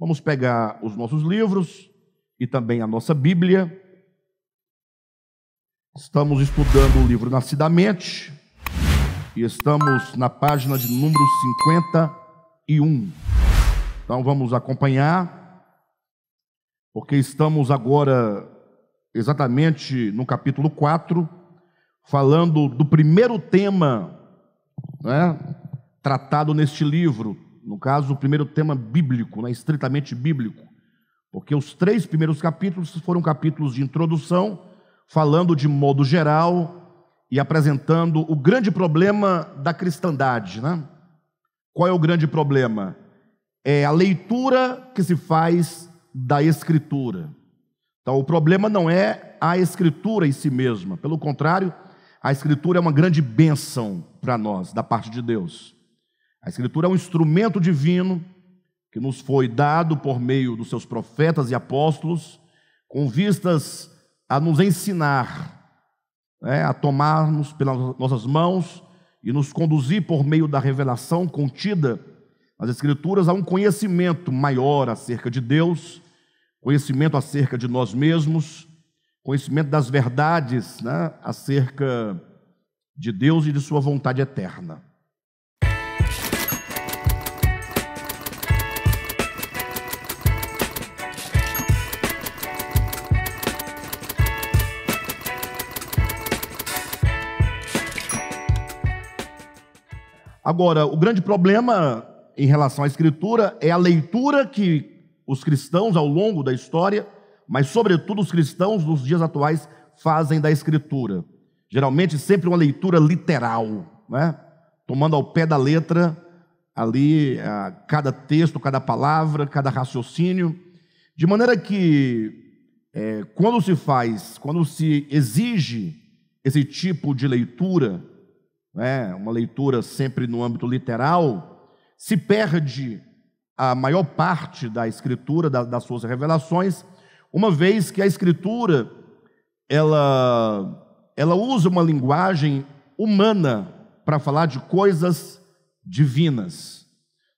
Vamos pegar os nossos livros e também a nossa Bíblia. Estamos estudando o livro Nascidamente e estamos na página de número 51. Então vamos acompanhar, porque estamos agora exatamente no capítulo 4, falando do primeiro tema né, tratado neste livro, no caso, o primeiro tema bíblico, né, estritamente bíblico, porque os três primeiros capítulos foram capítulos de introdução, falando de modo geral e apresentando o grande problema da cristandade. Né? Qual é o grande problema? É a leitura que se faz da Escritura. Então, o problema não é a Escritura em si mesma, pelo contrário, a Escritura é uma grande bênção para nós, da parte de Deus. A Escritura é um instrumento divino que nos foi dado por meio dos seus profetas e apóstolos, com vistas a nos ensinar, né, a tomarmos pelas nossas mãos e nos conduzir por meio da revelação contida nas Escrituras a um conhecimento maior acerca de Deus, conhecimento acerca de nós mesmos, conhecimento das verdades né, acerca de Deus e de Sua vontade eterna. Agora, o grande problema em relação à Escritura é a leitura que os cristãos ao longo da história, mas sobretudo os cristãos nos dias atuais, fazem da Escritura. Geralmente, sempre uma leitura literal, né? tomando ao pé da letra ali a cada texto, cada palavra, cada raciocínio, de maneira que é, quando se faz, quando se exige esse tipo de leitura, né, uma leitura sempre no âmbito literal, se perde a maior parte da escritura, da, das suas revelações, uma vez que a escritura ela, ela usa uma linguagem humana para falar de coisas divinas.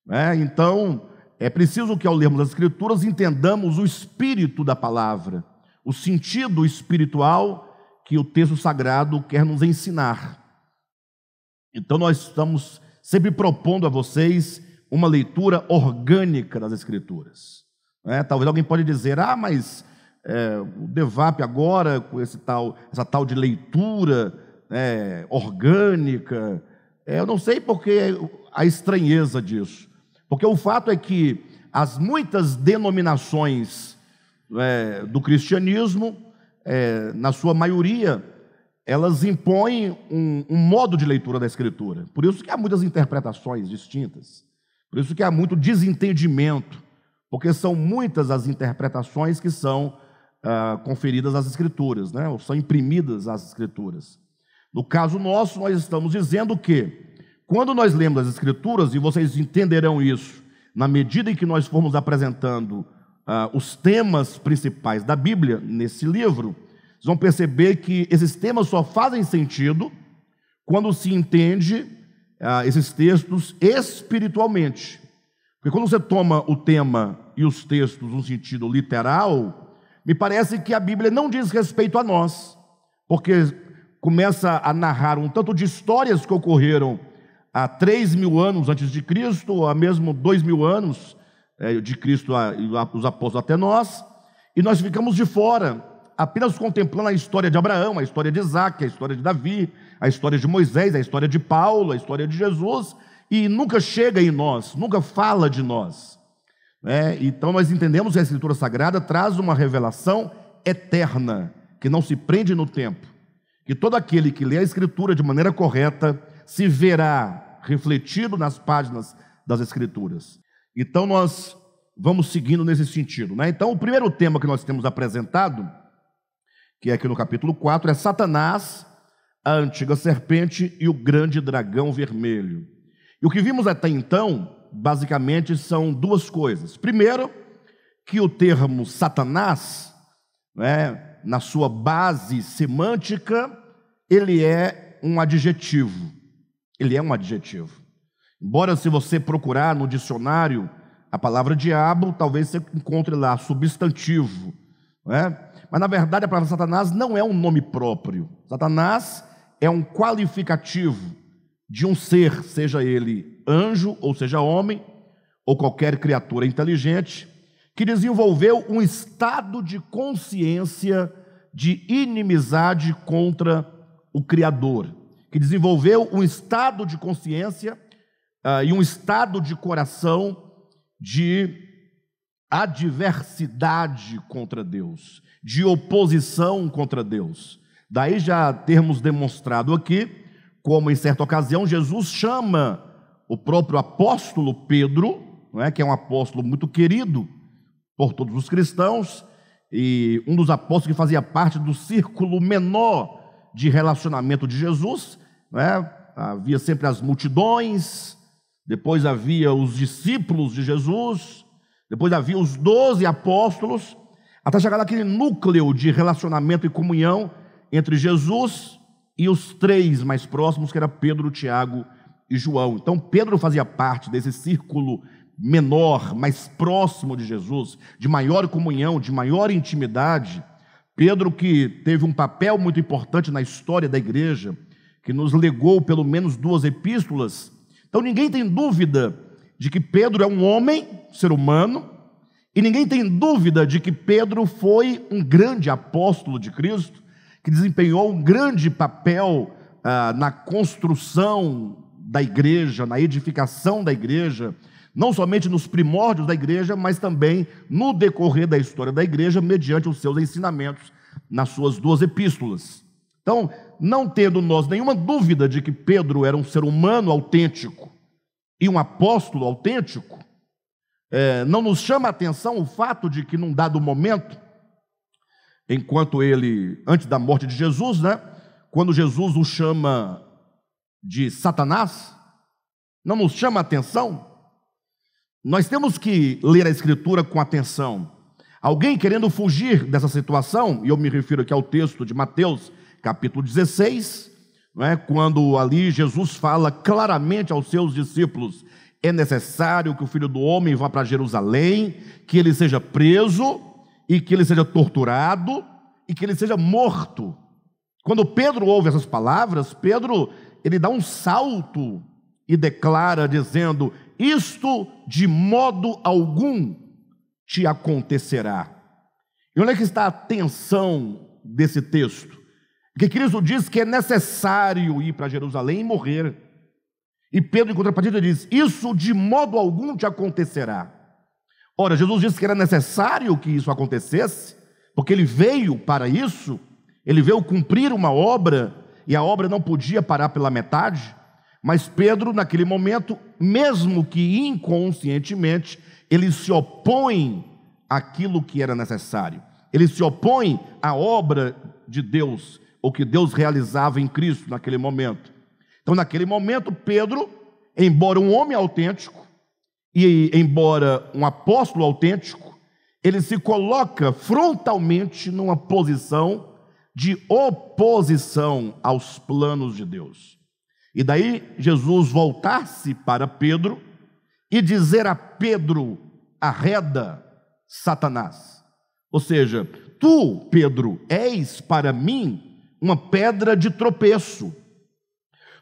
Né? Então, é preciso que ao lermos as Escrituras entendamos o espírito da palavra, o sentido espiritual que o texto sagrado quer nos ensinar. Então nós estamos sempre propondo a vocês uma leitura orgânica das Escrituras. É, talvez alguém pode dizer, ah, mas é, o Devap agora, com esse tal, essa tal de leitura né, é, orgânica, eu não sei porque a estranheza disso. Porque o fato é que as muitas denominações né, do cristianismo, é, na sua maioria, elas impõem um, um modo de leitura da Escritura. Por isso que há muitas interpretações distintas. Por isso que há muito desentendimento, porque são muitas as interpretações que são ah, conferidas às Escrituras, né? ou são imprimidas às Escrituras. No caso nosso, nós estamos dizendo que, quando nós lemos as Escrituras, e vocês entenderão isso, na medida em que nós formos apresentando ah, os temas principais da Bíblia nesse livro, vocês vão perceber que esses temas só fazem sentido quando se entende ah, esses textos espiritualmente. Porque quando você toma o tema e os textos num sentido literal, me parece que a Bíblia não diz respeito a nós, porque começa a narrar um tanto de histórias que ocorreram há 3 mil anos antes de Cristo, ou há mesmo 2 mil anos eh, de Cristo e os apóstolos até nós, e nós ficamos de fora apenas contemplando a história de Abraão, a história de Isaac, a história de Davi, a história de Moisés, a história de Paulo, a história de Jesus, e nunca chega em nós, nunca fala de nós. Né? Então nós entendemos que a Escritura Sagrada traz uma revelação eterna, que não se prende no tempo, que todo aquele que lê a Escritura de maneira correta se verá refletido nas páginas das Escrituras. Então nós vamos seguindo nesse sentido. Né? Então o primeiro tema que nós temos apresentado que é aqui no capítulo 4, é Satanás, a antiga serpente e o grande dragão vermelho. E o que vimos até então, basicamente, são duas coisas. Primeiro, que o termo Satanás, né, na sua base semântica, ele é um adjetivo. Ele é um adjetivo. Embora, se você procurar no dicionário a palavra diabo, talvez você encontre lá substantivo. Não é? Mas na verdade a palavra Satanás não é um nome próprio. Satanás é um qualificativo de um ser, seja ele anjo ou seja homem, ou qualquer criatura inteligente, que desenvolveu um estado de consciência de inimizade contra o Criador, que desenvolveu um estado de consciência uh, e um estado de coração de adversidade contra Deus, de oposição contra Deus. Daí já termos demonstrado aqui como em certa ocasião Jesus chama o próprio apóstolo Pedro, não é, que é um apóstolo muito querido por todos os cristãos e um dos apóstolos que fazia parte do círculo menor de relacionamento de Jesus, é? havia sempre as multidões, depois havia os discípulos de Jesus, depois havia os doze apóstolos, até chegar naquele núcleo de relacionamento e comunhão entre Jesus e os três mais próximos, que era Pedro, Tiago e João. Então Pedro fazia parte desse círculo menor, mais próximo de Jesus, de maior comunhão, de maior intimidade. Pedro que teve um papel muito importante na história da igreja, que nos legou pelo menos duas epístolas. Então ninguém tem dúvida de que Pedro é um homem, ser humano, e ninguém tem dúvida de que Pedro foi um grande apóstolo de Cristo, que desempenhou um grande papel ah, na construção da igreja, na edificação da igreja, não somente nos primórdios da igreja, mas também no decorrer da história da igreja, mediante os seus ensinamentos nas suas duas epístolas. Então, não tendo nós nenhuma dúvida de que Pedro era um ser humano autêntico, e um apóstolo autêntico, é, não nos chama a atenção o fato de que, num dado momento, enquanto ele, antes da morte de Jesus, né, quando Jesus o chama de Satanás, não nos chama a atenção? Nós temos que ler a Escritura com atenção. Alguém querendo fugir dessa situação, e eu me refiro aqui ao texto de Mateus, capítulo 16, é? quando ali Jesus fala claramente aos seus discípulos: é necessário que o filho do homem vá para Jerusalém, que ele seja preso e que ele seja torturado e que ele seja morto. Quando Pedro ouve essas palavras, Pedro ele dá um salto e declara dizendo: Isto de modo algum te acontecerá. E onde é que está a tensão desse texto? Porque Cristo diz que é necessário ir para Jerusalém e morrer. E Pedro, em contrapartida, diz: Isso de modo algum te acontecerá. Ora, Jesus disse que era necessário que isso acontecesse, porque ele veio para isso, ele veio cumprir uma obra, e a obra não podia parar pela metade. Mas Pedro, naquele momento, mesmo que inconscientemente, ele se opõe àquilo que era necessário, ele se opõe à obra de Deus, o que Deus realizava em Cristo naquele momento. Então, naquele momento, Pedro, embora um homem autêntico e embora um apóstolo autêntico, ele se coloca frontalmente numa posição de oposição aos planos de Deus. E daí Jesus voltar-se para Pedro e dizer a Pedro: arreda Satanás. Ou seja, tu, Pedro, és para mim uma pedra de tropeço,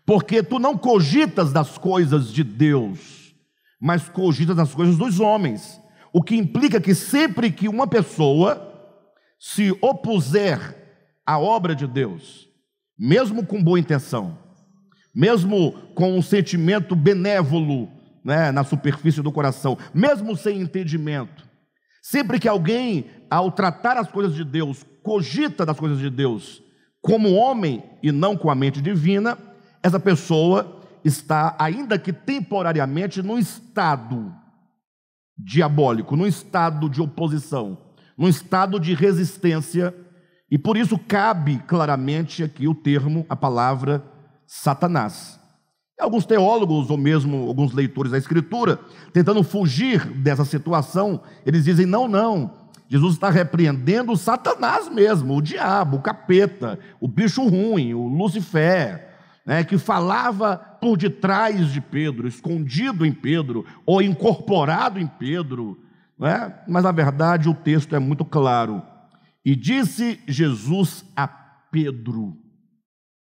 porque tu não cogitas das coisas de Deus, mas cogitas das coisas dos homens, o que implica que sempre que uma pessoa se opuser à obra de Deus, mesmo com boa intenção, mesmo com um sentimento benévolo né, na superfície do coração, mesmo sem entendimento, sempre que alguém, ao tratar as coisas de Deus, cogita das coisas de Deus, como homem e não com a mente divina, essa pessoa está, ainda que temporariamente, num estado diabólico, num estado de oposição, num estado de resistência, e por isso cabe claramente aqui o termo, a palavra Satanás. Alguns teólogos ou mesmo alguns leitores da Escritura, tentando fugir dessa situação, eles dizem: não, não, Jesus está repreendendo o Satanás mesmo, o diabo, o capeta, o bicho ruim, o Lucifer, né, que falava por detrás de Pedro, escondido em Pedro, ou incorporado em Pedro. Né? Mas, na verdade, o texto é muito claro. E disse Jesus a Pedro: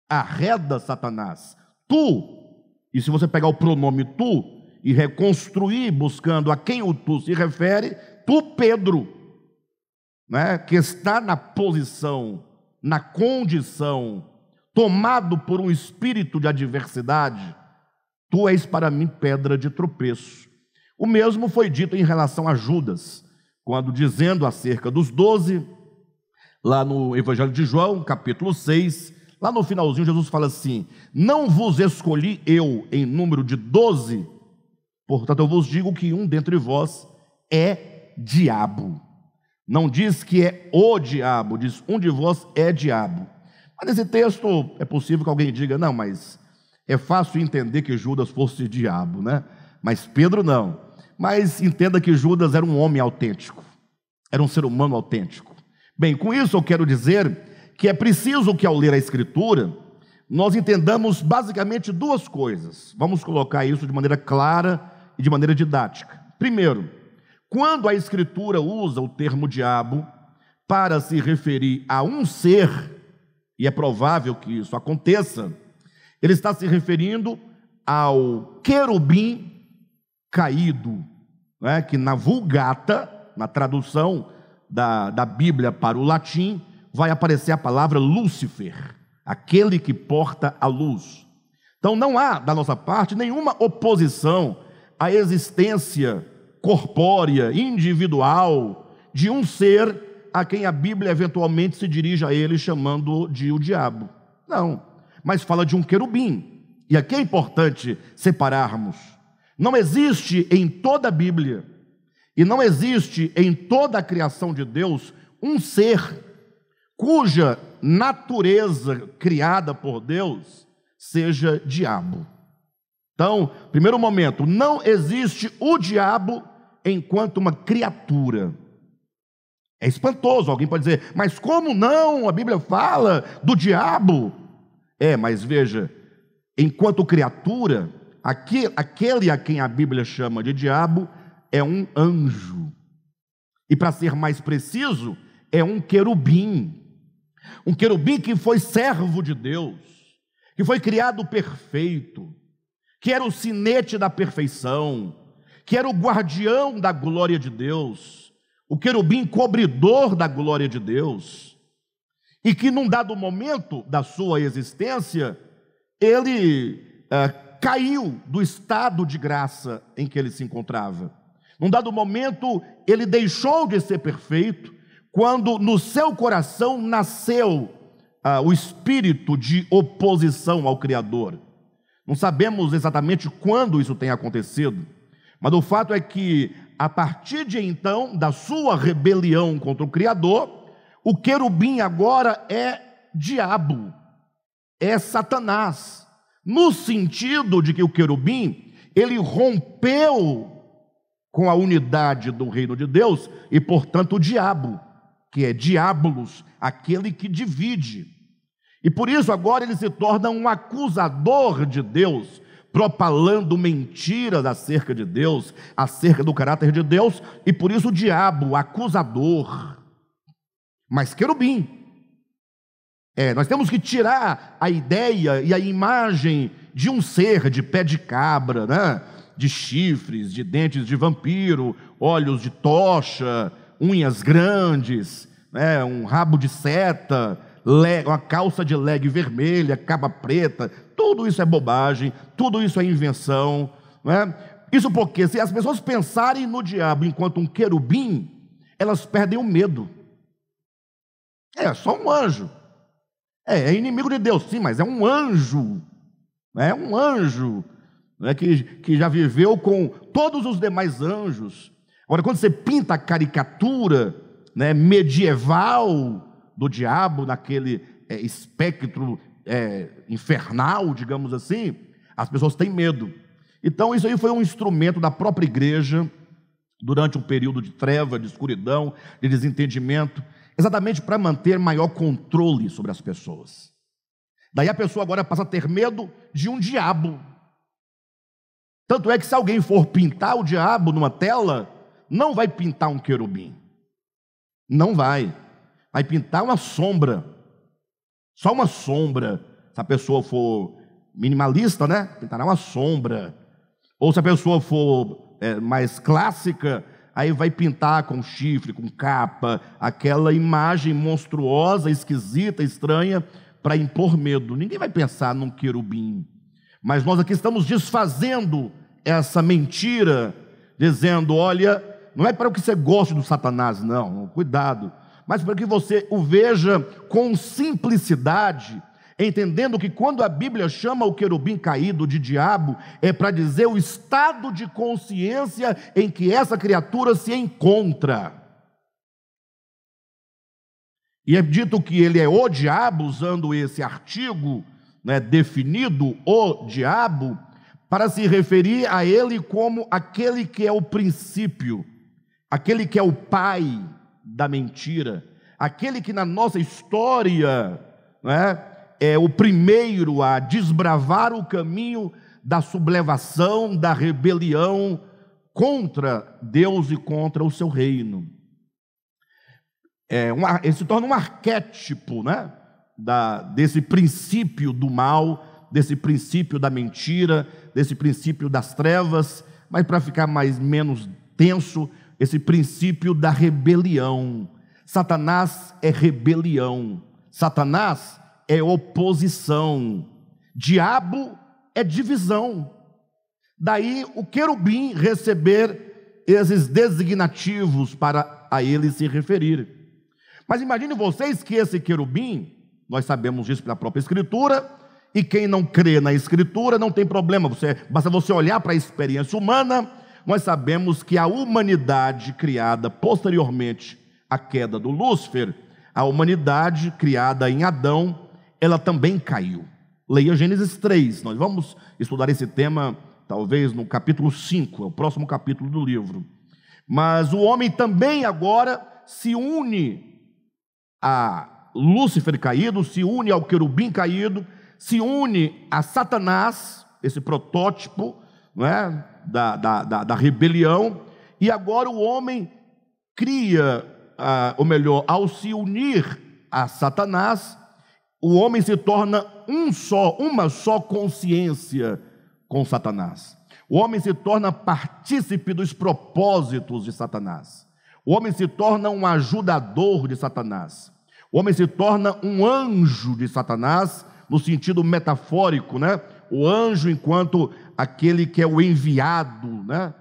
arreda Satanás, tu, e se você pegar o pronome tu e reconstruir buscando a quem o tu se refere, tu, Pedro, né, que está na posição, na condição, tomado por um espírito de adversidade, tu és para mim pedra de tropeço. O mesmo foi dito em relação a Judas, quando dizendo acerca dos doze, lá no Evangelho de João, capítulo 6, lá no finalzinho, Jesus fala assim: Não vos escolhi eu em número de doze, portanto eu vos digo que um dentre vós é diabo. Não diz que é o diabo, diz um de vós é diabo. Mas nesse texto é possível que alguém diga, não, mas é fácil entender que Judas fosse diabo, né? Mas Pedro não. Mas entenda que Judas era um homem autêntico, era um ser humano autêntico. Bem, com isso eu quero dizer que é preciso que ao ler a Escritura, nós entendamos basicamente duas coisas. Vamos colocar isso de maneira clara e de maneira didática. Primeiro, quando a Escritura usa o termo diabo para se referir a um ser, e é provável que isso aconteça, ele está se referindo ao querubim caído, né, que na Vulgata, na tradução da, da Bíblia para o latim, vai aparecer a palavra Lúcifer, aquele que porta a luz. Então não há, da nossa parte, nenhuma oposição à existência corpórea, individual, de um ser a quem a Bíblia eventualmente se dirige a ele chamando de o diabo. Não, mas fala de um querubim. E aqui é importante separarmos. Não existe em toda a Bíblia e não existe em toda a criação de Deus um ser cuja natureza criada por Deus seja diabo. Então, primeiro momento, não existe o diabo enquanto uma criatura. É espantoso, alguém pode dizer, mas como não? A Bíblia fala do diabo. É, mas veja, enquanto criatura, aquele a quem a Bíblia chama de diabo é um anjo. E para ser mais preciso, é um querubim. Um querubim que foi servo de Deus, que foi criado perfeito, que era o sinete da perfeição, que era o guardião da glória de Deus, o querubim cobridor da glória de Deus, e que num dado momento da sua existência, ele é, caiu do estado de graça em que ele se encontrava. Num dado momento, ele deixou de ser perfeito, quando no seu coração nasceu ah, o espírito de oposição ao Criador. Não sabemos exatamente quando isso tem acontecido, mas o fato é que, a partir de então, da sua rebelião contra o Criador, o querubim agora é diabo, é Satanás, no sentido de que o querubim, ele rompeu com a unidade do reino de Deus e, portanto, o diabo, que é diabolos, aquele que divide. E por isso agora ele se torna um acusador de Deus, propalando mentiras acerca de Deus, acerca do caráter de Deus, e por isso o diabo, o acusador. Mas querubim. É, nós temos que tirar a ideia e a imagem de um ser de pé de cabra, né? de chifres, de dentes de vampiro, olhos de tocha, unhas grandes, né? um rabo de seta, uma calça de leg vermelha, capa preta, tudo isso é bobagem, tudo isso é invenção. Não é? Isso porque, se as pessoas pensarem no diabo enquanto um querubim, elas perdem o medo. É só um anjo. É, é inimigo de Deus, sim, mas é um anjo. É um anjo é? que, que já viveu com todos os demais anjos. Agora, quando você pinta a caricatura né, medieval do diabo, naquele é, espectro é, infernal, digamos assim, as pessoas têm medo. Então, isso aí foi um instrumento da própria igreja, durante um período de treva, de escuridão, de desentendimento, exatamente para manter maior controle sobre as pessoas. Daí a pessoa agora passa a ter medo de um diabo. Tanto é que se alguém for pintar o diabo numa tela, não vai pintar um querubim. Não vai. Vai pintar uma sombra, só uma sombra. Se a pessoa for minimalista, né? Pintará é uma sombra. Ou se a pessoa for é, mais clássica, aí vai pintar com chifre, com capa, aquela imagem monstruosa, esquisita, estranha, para impor medo. Ninguém vai pensar num querubim. Mas nós aqui estamos desfazendo essa mentira, dizendo: olha, não é para o que você goste do Satanás, não, cuidado mas para que você o veja com simplicidade, entendendo que quando a Bíblia chama o querubim caído de diabo, é para dizer o estado de consciência em que essa criatura se encontra. E é dito que ele é o diabo, usando esse artigo né, definido, o diabo, para se referir a ele como aquele que é o princípio, aquele que é o pai, da mentira, aquele que na nossa história é, é o primeiro a desbravar o caminho da sublevação, da rebelião contra Deus e contra o seu reino. É um, ele se torna um arquétipo né, da, desse princípio do mal, desse princípio da mentira, desse princípio das trevas, mas para ficar mais menos tenso, esse princípio da rebelião. Satanás é rebelião. Satanás é oposição. Diabo é divisão. Daí o querubim receber esses designativos para a ele se referir. Mas imagine vocês que esse querubim, nós sabemos isso pela própria Escritura, e quem não crê na Escritura não tem problema, você, basta você olhar para a experiência humana nós sabemos que a humanidade criada posteriormente à queda do Lúcifer, a humanidade criada em Adão, ela também caiu. Leia Gênesis 3, nós vamos estudar esse tema, talvez no capítulo 5, é o próximo capítulo do livro. Mas o homem também agora se une a Lúcifer caído, se une ao querubim caído, se une a Satanás, esse protótipo, não é? da, da, da, da rebelião, e agora o homem cria, ah, ou melhor, ao se unir a Satanás, o homem se torna um só, uma só consciência com Satanás. O homem se torna partícipe dos propósitos de Satanás. O homem se torna um ajudador de Satanás. O homem se torna um anjo de Satanás, no sentido metafórico, né? O anjo, enquanto aquele que é o enviado né,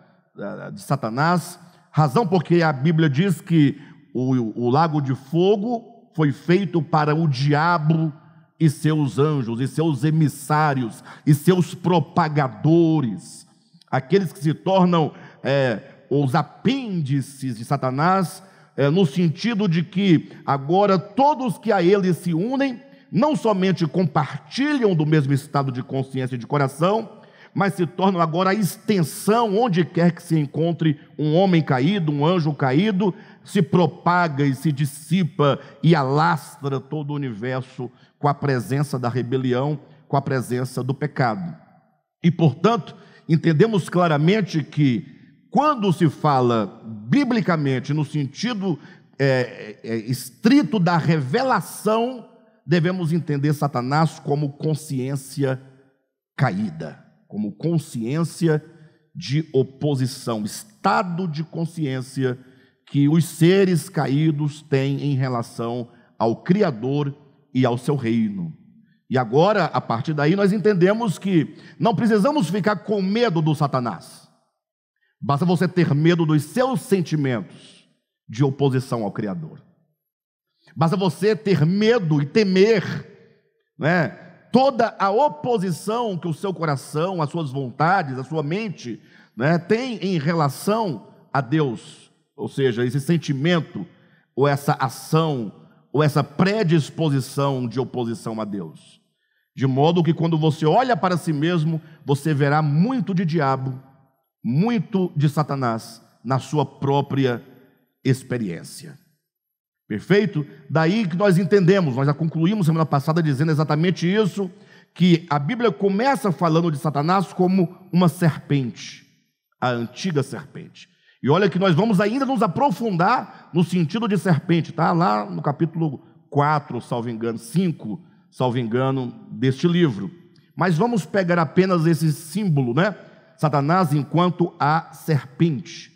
de Satanás, razão porque a Bíblia diz que o, o lago de fogo foi feito para o diabo e seus anjos, e seus emissários, e seus propagadores, aqueles que se tornam é, os apêndices de Satanás, é, no sentido de que agora todos que a ele se unem, não somente compartilham do mesmo estado de consciência e de coração, mas se tornam agora a extensão onde quer que se encontre um homem caído, um anjo caído, se propaga e se dissipa e alastra todo o universo com a presença da rebelião, com a presença do pecado. E, portanto, entendemos claramente que quando se fala biblicamente no sentido é, é, é estrito da revelação, devemos entender Satanás como consciência caída como consciência de oposição, estado de consciência que os seres caídos têm em relação ao Criador e ao seu reino. E agora, a partir daí, nós entendemos que não precisamos ficar com medo do Satanás. Basta você ter medo dos seus sentimentos de oposição ao Criador. Basta você ter medo e temer né, toda a oposição que o seu coração, as suas vontades, a sua mente né, tem em relação a Deus, ou seja, esse sentimento, ou essa ação, ou essa predisposição de oposição a Deus. De modo que quando você olha para si mesmo, você verá muito de diabo, muito de Satanás na sua própria experiência. Perfeito? Daí que nós entendemos, nós já concluímos semana passada dizendo exatamente isso, que a Bíblia começa falando de Satanás como uma serpente, a antiga serpente. E olha que nós vamos ainda nos aprofundar no sentido de serpente, tá? Lá no capítulo 4, salvo engano, 5, salvo engano, deste livro. Mas vamos pegar apenas esse símbolo, né? Satanás enquanto a serpente.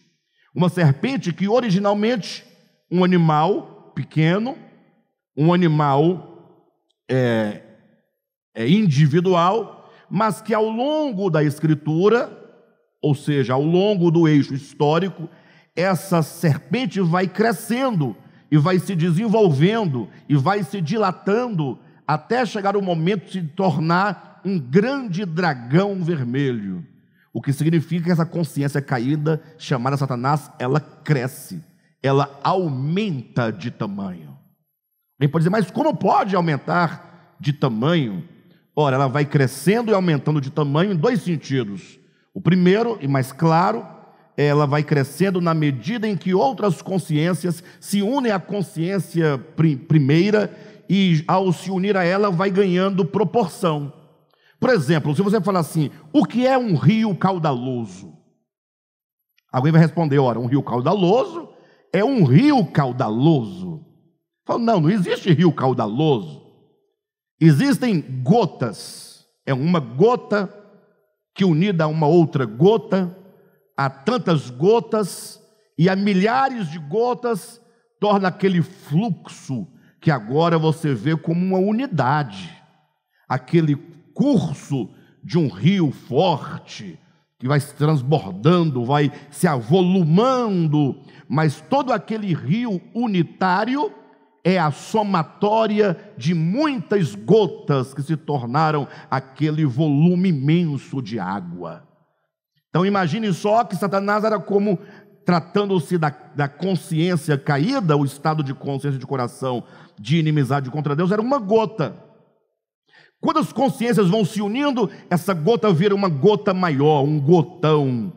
Uma serpente que originalmente um animal pequeno, um animal é, é individual, mas que ao longo da escritura, ou seja, ao longo do eixo histórico, essa serpente vai crescendo e vai se desenvolvendo e vai se dilatando até chegar o momento de se tornar um grande dragão vermelho. O que significa que essa consciência caída, chamada Satanás, ela cresce ela aumenta de tamanho. Alguém pode dizer, mas como pode aumentar de tamanho? Ora, ela vai crescendo e aumentando de tamanho em dois sentidos. O primeiro, e mais claro, é ela vai crescendo na medida em que outras consciências se unem à consciência primeira e, ao se unir a ela, vai ganhando proporção. Por exemplo, se você falar assim, o que é um rio caudaloso? Alguém vai responder, ora, um rio caudaloso é um rio caudaloso. Falo, não, não existe rio caudaloso. Existem gotas. É uma gota que unida a uma outra gota, a tantas gotas e a milhares de gotas torna aquele fluxo que agora você vê como uma unidade. Aquele curso de um rio forte que vai se transbordando, vai se avolumando mas todo aquele rio unitário é a somatória de muitas gotas que se tornaram aquele volume imenso de água. Então imagine só que Satanás era como tratando-se da, da, consciência caída, o estado de consciência de coração de inimizade contra Deus, era uma gota. Quando as consciências vão se unindo, essa gota vira uma gota maior, um gotão,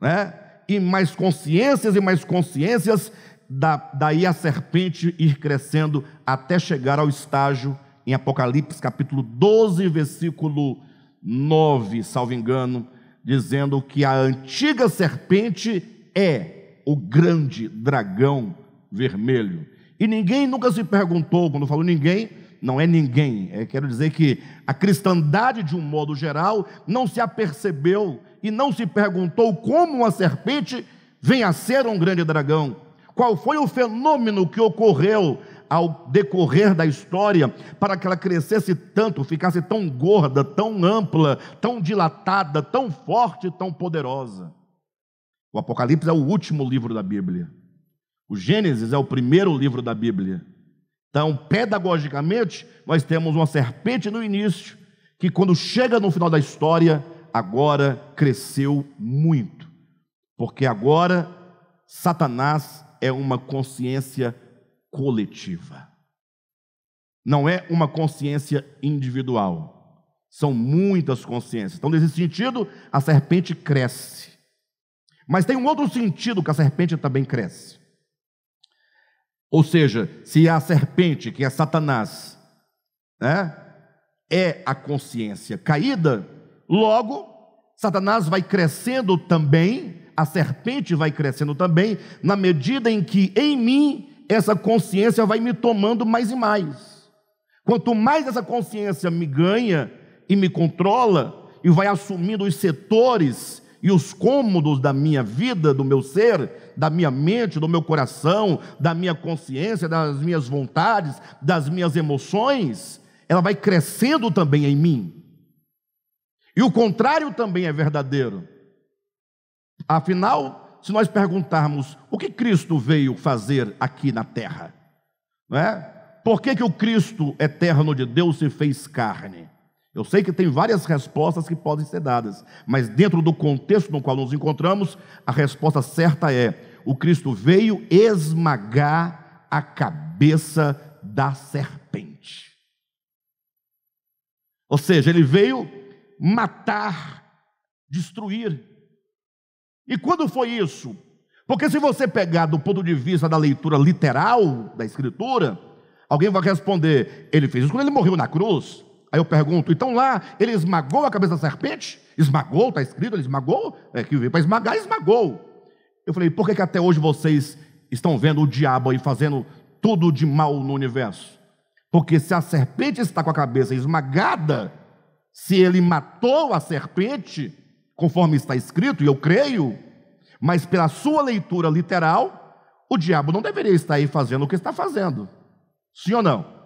né? e mais consciências e mais consciências, da, daí a serpente ir crescendo até chegar ao estágio em Apocalipse capítulo 12, versículo 9, salvo engano, dizendo que a antiga serpente é o grande dragão vermelho. E ninguém nunca se perguntou, quando falou falo ninguém, não é ninguém, é, quero dizer que a cristandade, de um modo geral, não se apercebeu e não se perguntou como uma serpente vem a ser um grande dragão? Qual foi o fenômeno que ocorreu ao decorrer da história para que ela crescesse tanto, ficasse tão gorda, tão ampla, tão dilatada, tão forte, tão poderosa? O Apocalipse é o último livro da Bíblia. O Gênesis é o primeiro livro da Bíblia. Então, pedagogicamente, nós temos uma serpente no início, que quando chega no final da história, agora cresceu muito, porque agora Satanás é uma consciência coletiva. Não é uma consciência individual. São muitas consciências. Então, nesse sentido, a serpente cresce. Mas tem um outro sentido que a serpente também cresce. Ou seja, se a serpente, que é Satanás, né, é a consciência caída, Logo, Satanás vai crescendo também, a serpente vai crescendo também, na medida em que em mim essa consciência vai me tomando mais e mais. Quanto mais essa consciência me ganha e me controla, e vai assumindo os setores e os cômodos da minha vida, do meu ser, da minha mente, do meu coração, da minha consciência, das minhas vontades, das minhas emoções, ela vai crescendo também em mim. E o contrário também é verdadeiro. Afinal, se nós perguntarmos o que Cristo veio fazer aqui na terra, não é? Por que, que o Cristo eterno de Deus se fez carne? Eu sei que tem várias respostas que podem ser dadas, mas dentro do contexto no qual nos encontramos, a resposta certa é: o Cristo veio esmagar a cabeça da serpente. Ou seja, ele veio matar, destruir. E quando foi isso? Porque se você pegar do ponto de vista da leitura literal da Escritura, alguém vai responder: ele fez isso quando ele morreu na cruz. Aí eu pergunto: então lá ele esmagou a cabeça da serpente? Esmagou, está escrito, ele esmagou? É que veio para esmagar, esmagou. Eu falei: por que, que até hoje vocês estão vendo o diabo aí fazendo tudo de mal no universo? Porque se a serpente está com a cabeça esmagada, se ele matou a serpente, conforme está escrito, e eu creio, mas pela sua leitura literal, o diabo não deveria estar aí fazendo o que está fazendo. Sim ou não?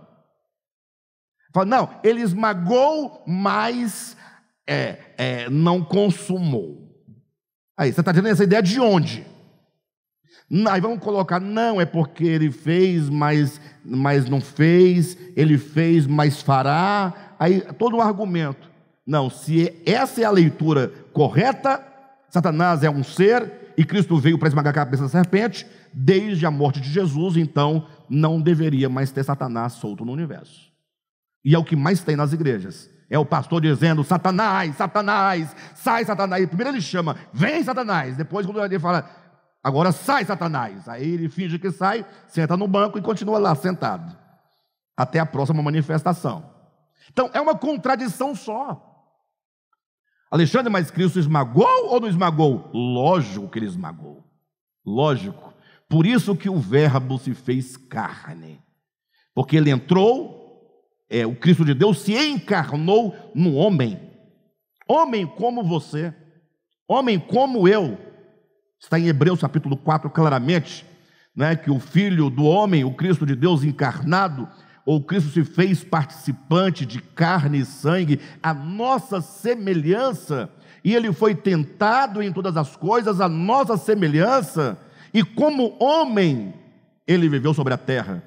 Fala, não, ele esmagou, mas é, é, não consumou. Aí, você está tendo essa ideia de onde? Aí vamos colocar, não, é porque ele fez, mas, mas não fez, ele fez, mas fará, aí todo um argumento. Não, se é, essa é a leitura correta, Satanás é um ser e Cristo veio para esmagar a cabeça da serpente, desde a morte de Jesus, então não deveria mais ter Satanás solto no universo. E é o que mais tem nas igrejas. É o pastor dizendo: Satanás, Satanás, sai Satanás. Primeiro ele chama, vem Satanás. Depois, quando ele fala, agora sai Satanás. Aí ele finge que sai, senta no banco e continua lá sentado. Até a próxima manifestação. Então é uma contradição só. Alexandre, mas Cristo esmagou ou não esmagou? Lógico que ele esmagou. Lógico. Por isso que o Verbo se fez carne. Porque ele entrou, é, o Cristo de Deus se encarnou no homem. Homem como você, homem como eu. Está em Hebreus capítulo 4 claramente, né, que o Filho do homem, o Cristo de Deus encarnado, ou Cristo se fez participante de carne e sangue, a nossa semelhança, e ele foi tentado em todas as coisas, a nossa semelhança, e como homem, ele viveu sobre a terra.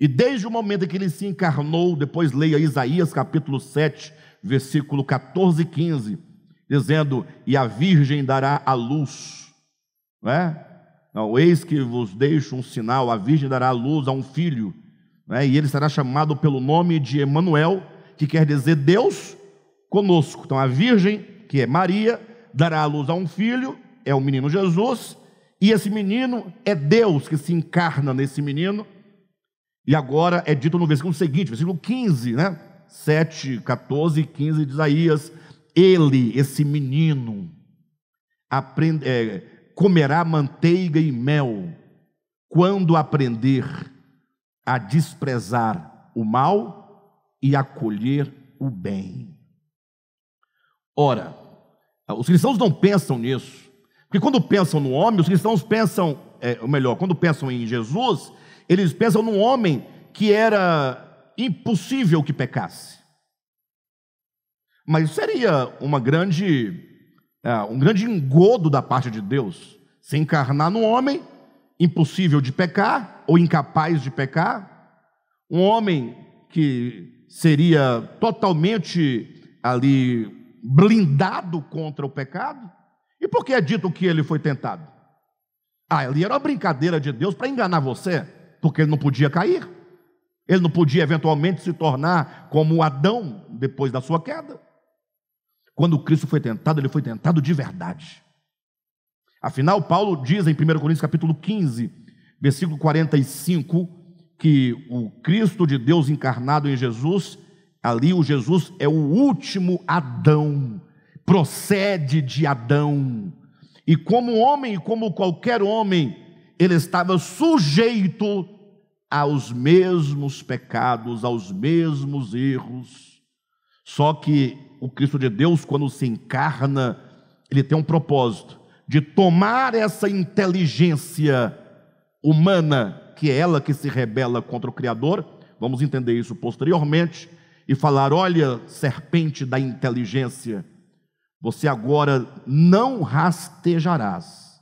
E desde o momento em que ele se encarnou, depois leia Isaías capítulo 7, versículo 14 e 15, dizendo: E a virgem dará a luz, não é? Não, eis que vos deixo um sinal: a virgem dará a luz a um filho né? e ele será chamado pelo nome de Emanuel, que quer dizer Deus conosco. Então a virgem, que é Maria, dará à luz a um filho, é o menino Jesus, e esse menino é Deus que se encarna nesse menino. E agora é dito no versículo seguinte, versículo 15, né? 7, 14 e 15 de Isaías: Ele, esse menino, aprende, é, comerá manteiga e mel quando aprender a desprezar o mal e acolher o bem. Ora, os cristãos não pensam nisso, porque quando pensam no homem, os cristãos pensam, é, ou melhor, quando pensam em Jesus, eles pensam num homem que era impossível que pecasse. Mas seria uma grande, é, um grande engodo da parte de Deus se encarnar no homem impossível de pecar ou incapaz de pecar, um homem que seria totalmente ali blindado contra o pecado. E por que é dito que ele foi tentado? Ah, ali era uma brincadeira de Deus para enganar você, porque ele não podia cair. Ele não podia eventualmente se tornar como Adão depois da sua queda. Quando Cristo foi tentado, ele foi tentado de verdade. Afinal, Paulo diz em 1 Coríntios capítulo 15, versículo 45, que o Cristo de Deus encarnado em Jesus, ali o Jesus é o último Adão, procede de Adão. E como homem, como qualquer homem, ele estava sujeito aos mesmos pecados, aos mesmos erros. Só que o Cristo de Deus, quando se encarna, ele tem um propósito de tomar essa inteligência humana, que é ela que se rebela contra o Criador, vamos entender isso posteriormente, e falar: olha, serpente da inteligência, você agora não rastejarás.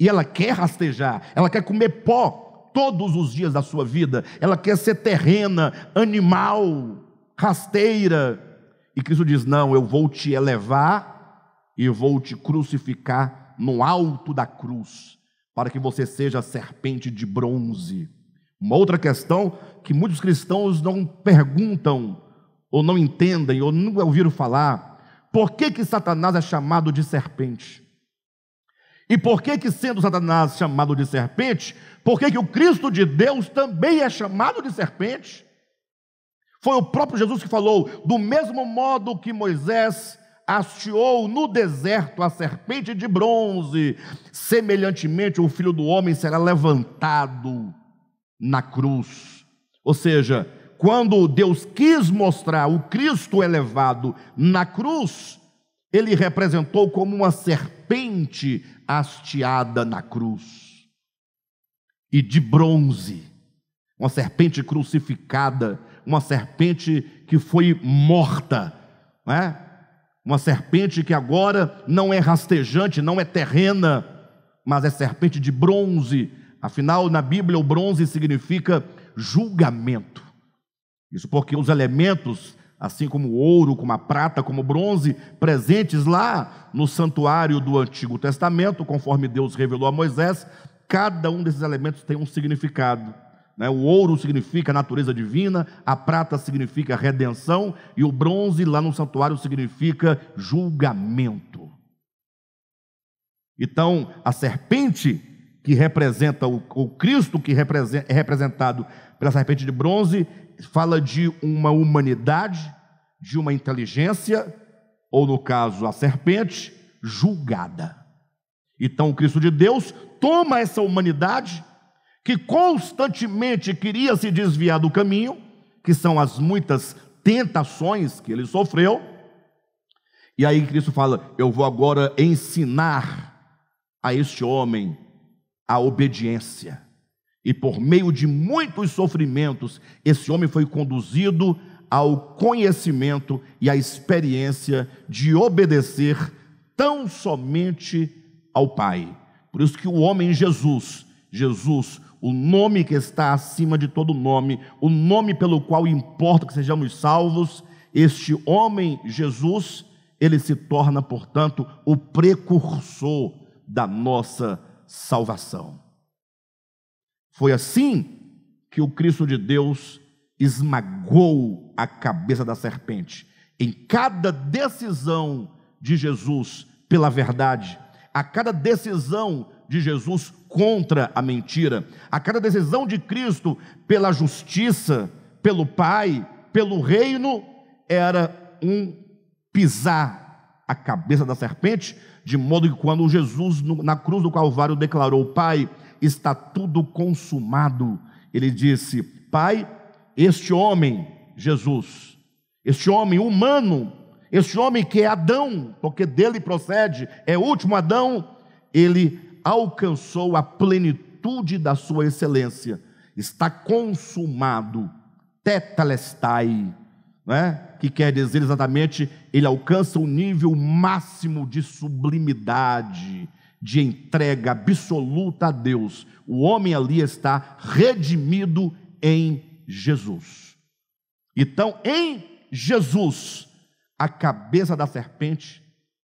E ela quer rastejar, ela quer comer pó todos os dias da sua vida, ela quer ser terrena, animal, rasteira. E Cristo diz: Não, eu vou te elevar e vou te crucificar no alto da cruz, para que você seja serpente de bronze. Uma outra questão que muitos cristãos não perguntam, ou não entendem, ou nunca ouviram falar: por que, que Satanás é chamado de serpente? E por que, que sendo Satanás chamado de serpente, por que, que o Cristo de Deus também é chamado de serpente? Foi o próprio Jesus que falou: do mesmo modo que Moisés hasteou no deserto a serpente de bronze, semelhantemente o filho do homem será levantado na cruz. Ou seja, quando Deus quis mostrar o Cristo elevado na cruz, ele representou como uma serpente hasteada na cruz e de bronze, uma serpente crucificada, uma serpente que foi morta, não é? Uma serpente que agora não é rastejante, não é terrena, mas é serpente de bronze. Afinal, na Bíblia, o bronze significa julgamento. Isso porque os elementos, assim como o ouro, como a prata, como o bronze, presentes lá no santuário do Antigo Testamento, conforme Deus revelou a Moisés, cada um desses elementos tem um significado. Né? O ouro significa natureza divina, a prata significa redenção e o bronze lá no santuário significa julgamento. Então, a serpente que representa o, o Cristo que é representado pela serpente de bronze fala de uma humanidade, de uma inteligência ou no caso a serpente julgada. Então, o Cristo de Deus toma essa humanidade que constantemente queria se desviar do caminho, que são as muitas tentações que ele sofreu. E aí Cristo fala: Eu vou agora ensinar a este homem a obediência. E por meio de muitos sofrimentos, esse homem foi conduzido ao conhecimento e à experiência de obedecer tão somente ao Pai. Por isso que o homem Jesus, Jesus, o nome que está acima de todo nome, o nome pelo qual importa que sejamos salvos, este homem, Jesus, ele se torna, portanto, o precursor da nossa salvação. Foi assim que o Cristo de Deus esmagou a cabeça da serpente. Em cada decisão de Jesus pela verdade, a cada decisão de Jesus contra a mentira, a cada decisão de Cristo pela justiça, pelo Pai, pelo reino, era um pisar a cabeça da serpente, de modo que quando Jesus na cruz do Calvário declarou: Pai, está tudo consumado, ele disse: Pai, este homem, Jesus, este homem humano, esse homem que é Adão, porque dele procede, é o último Adão, ele alcançou a plenitude da sua excelência. Está consumado. Tetelestai, né? que quer dizer exatamente, ele alcança o nível máximo de sublimidade, de entrega absoluta a Deus. O homem ali está redimido em Jesus. Então, em Jesus, a cabeça da serpente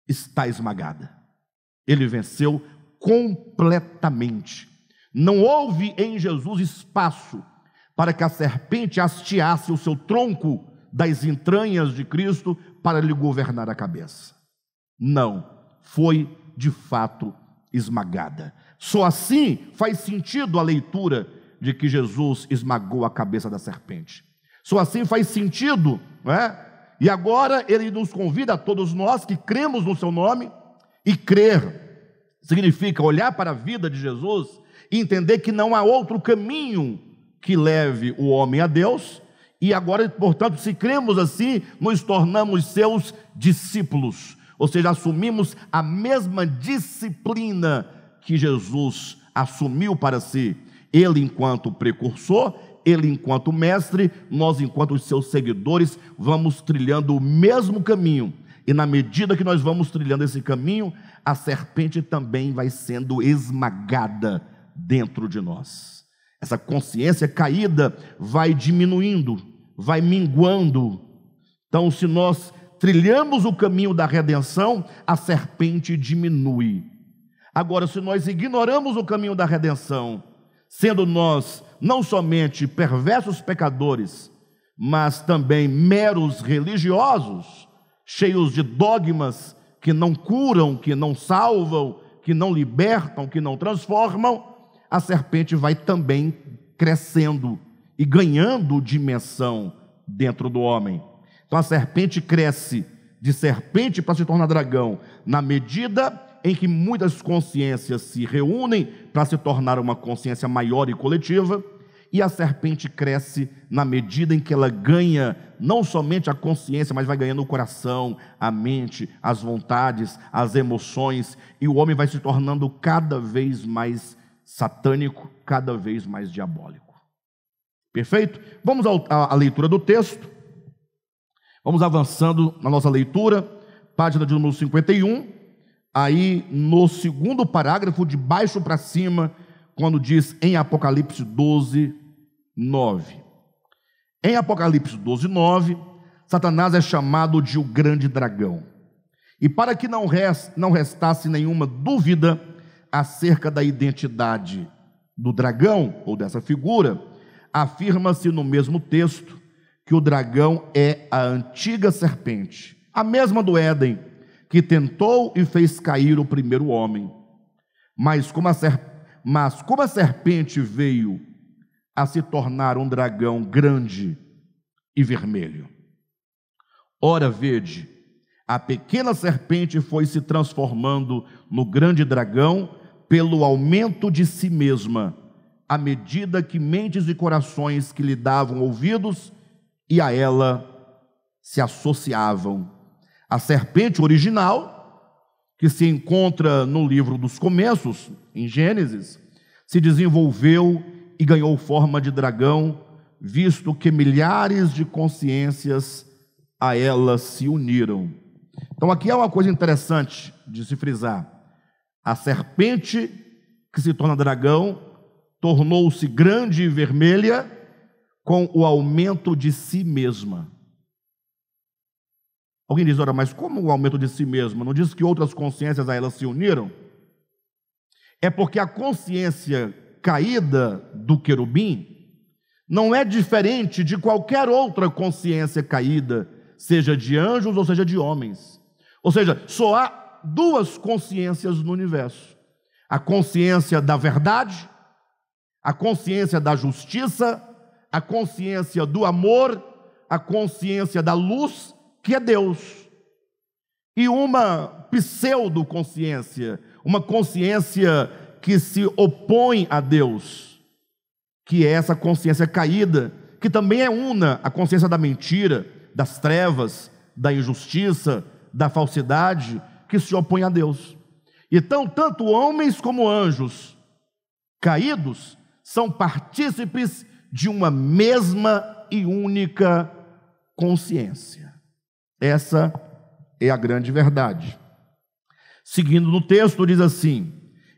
está esmagada. Ele venceu completamente. Não houve em Jesus espaço para que a serpente hasteasse o seu tronco das entranhas de Cristo para lhe governar a cabeça. Não, foi de fato esmagada. Só assim faz sentido a leitura de que Jesus esmagou a cabeça da serpente. Só assim faz sentido, não é? E agora ele nos convida a todos nós que cremos no seu nome, e crer significa olhar para a vida de Jesus e entender que não há outro caminho que leve o homem a Deus. E agora, portanto, se cremos assim, nos tornamos seus discípulos, ou seja, assumimos a mesma disciplina que Jesus assumiu para si, ele enquanto precursor ele enquanto mestre, nós enquanto os seus seguidores, vamos trilhando o mesmo caminho. E na medida que nós vamos trilhando esse caminho, a serpente também vai sendo esmagada dentro de nós. Essa consciência caída vai diminuindo, vai minguando. Então, se nós trilhamos o caminho da redenção, a serpente diminui. Agora, se nós ignoramos o caminho da redenção, sendo nós não somente perversos pecadores, mas também meros religiosos, cheios de dogmas que não curam, que não salvam, que não libertam, que não transformam, a serpente vai também crescendo e ganhando dimensão dentro do homem. Então a serpente cresce de serpente para se tornar dragão, na medida em que muitas consciências se reúnem para se tornar uma consciência maior e coletiva, e a serpente cresce na medida em que ela ganha não somente a consciência, mas vai ganhando o coração, a mente, as vontades, as emoções, e o homem vai se tornando cada vez mais satânico, cada vez mais diabólico. Perfeito? Vamos à leitura do texto. Vamos avançando na nossa leitura, página de número 51 aí no segundo parágrafo, de baixo para cima, quando diz em Apocalipse 12, 9. Em Apocalipse 12, 9, Satanás é chamado de o grande dragão. E para que não, rest, não restasse nenhuma dúvida acerca da identidade do dragão ou dessa figura, afirma-se no mesmo texto que o dragão é a antiga serpente, a mesma do Éden, que tentou e fez cair o primeiro homem. Mas como a, ser... Mas como a serpente veio a se tornar um dragão grande e vermelho. Ora, vede, a pequena serpente foi se transformando no grande dragão pelo aumento de si mesma, à medida que mentes e corações que lhe davam ouvidos e a ela se associavam. A serpente original, que se encontra no livro dos começos, em Gênesis, se desenvolveu e ganhou forma de dragão, visto que milhares de consciências a ela se uniram. Então, aqui é uma coisa interessante de se frisar. A serpente que se torna dragão tornou-se grande e vermelha com o aumento de si mesma. Alguém diz, ora, mas como o aumento de si mesmo? Não diz que outras consciências a elas se uniram? É porque a consciência caída do querubim não é diferente de qualquer outra consciência caída, seja de anjos ou seja de homens. Ou seja, só há duas consciências no universo: a consciência da verdade, a consciência da justiça, a consciência do amor, a consciência da luz que é Deus, e uma pseudo consciência, uma consciência que se opõe a Deus, que é essa consciência caída, que também é una a consciência da mentira, das trevas, da injustiça, da falsidade, que se opõe a Deus. Então, tanto homens como anjos caídos são partícipes de uma mesma e única consciência. Essa é a grande verdade. Seguindo no texto, diz assim: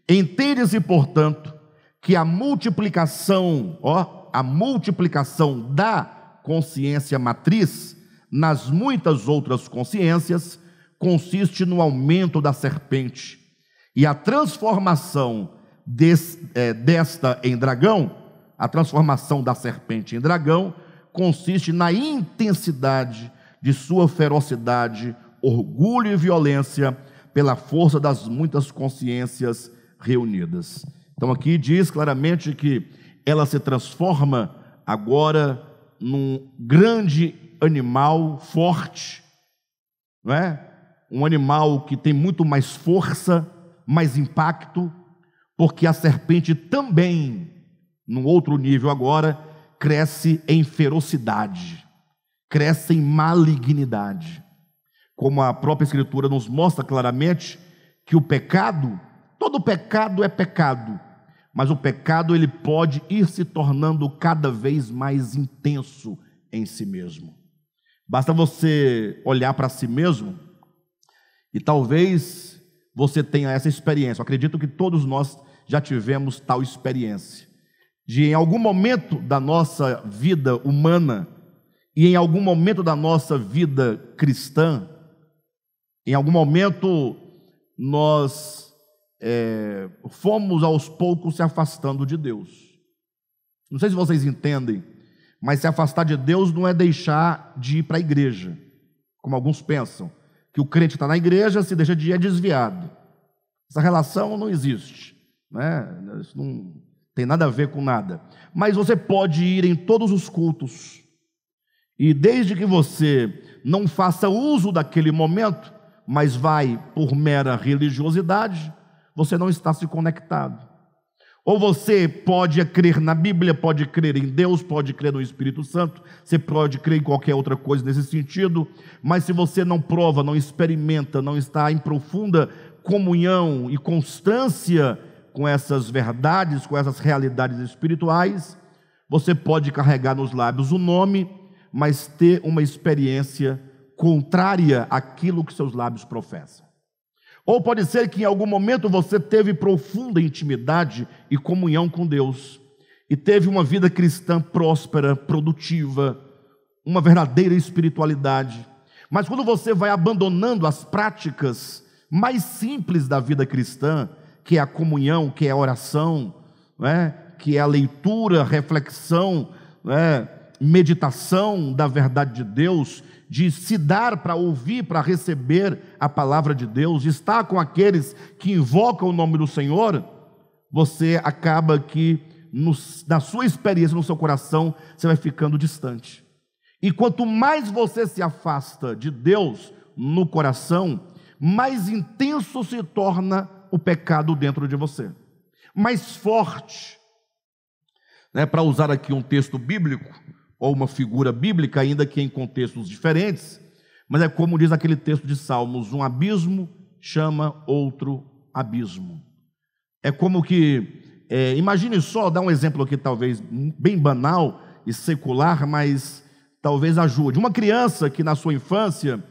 Entende-se, portanto, que a multiplicação, ó, a multiplicação da consciência matriz nas muitas outras consciências consiste no aumento da serpente e a transformação des, é, desta em dragão, a transformação da serpente em dragão consiste na intensidade de sua ferocidade, orgulho e violência, pela força das muitas consciências reunidas. Então aqui diz claramente que ela se transforma agora num grande animal forte, não é? Um animal que tem muito mais força, mais impacto, porque a serpente também, num outro nível agora, cresce em ferocidade cresce em malignidade. Como a própria Escritura nos mostra claramente, que o pecado, todo pecado é pecado, mas o pecado ele pode ir se tornando cada vez mais intenso em si mesmo. Basta você olhar para si mesmo e talvez você tenha essa experiência. Eu acredito que todos nós já tivemos tal experiência. De em algum momento da nossa vida humana, e em algum momento da nossa vida cristã, em algum momento nós é, fomos aos poucos se afastando de Deus. Não sei se vocês entendem, mas se afastar de Deus não é deixar de ir para a igreja, como alguns pensam, que o crente está na igreja, se deixa de ir é desviado. Essa relação não existe, né? Isso não tem nada a ver com nada. Mas você pode ir em todos os cultos, e desde que você não faça uso daquele momento, mas vai por mera religiosidade, você não está se conectado. Ou você pode crer na Bíblia, pode crer em Deus, pode crer no Espírito Santo, você pode crer em qualquer outra coisa nesse sentido, mas se você não prova, não experimenta, não está em profunda comunhão e constância com essas verdades, com essas realidades espirituais, você pode carregar nos lábios o nome, mas ter uma experiência contrária àquilo que seus lábios professam. Ou pode ser que em algum momento você teve profunda intimidade e comunhão com Deus, e teve uma vida cristã próspera, produtiva, uma verdadeira espiritualidade. Mas quando você vai abandonando as práticas mais simples da vida cristã, que é a comunhão, que é a oração, é? que é a leitura, reflexão, é? meditação da verdade de Deus, de se dar para ouvir, para receber a palavra de Deus, estar com aqueles que invocam o nome do Senhor, você acaba que, no, na sua experiência, no seu coração, você vai ficando distante. E quanto mais você se afasta de Deus no coração, mais intenso se torna o pecado dentro de você, mais forte. Né, para usar aqui um texto bíblico, ou uma figura bíblica, ainda que em contextos diferentes, mas é como diz aquele texto de Salmos: um abismo chama outro abismo. É como que, é, imagine só, dar um exemplo aqui talvez bem banal e secular, mas talvez ajude. Uma criança que na sua infância,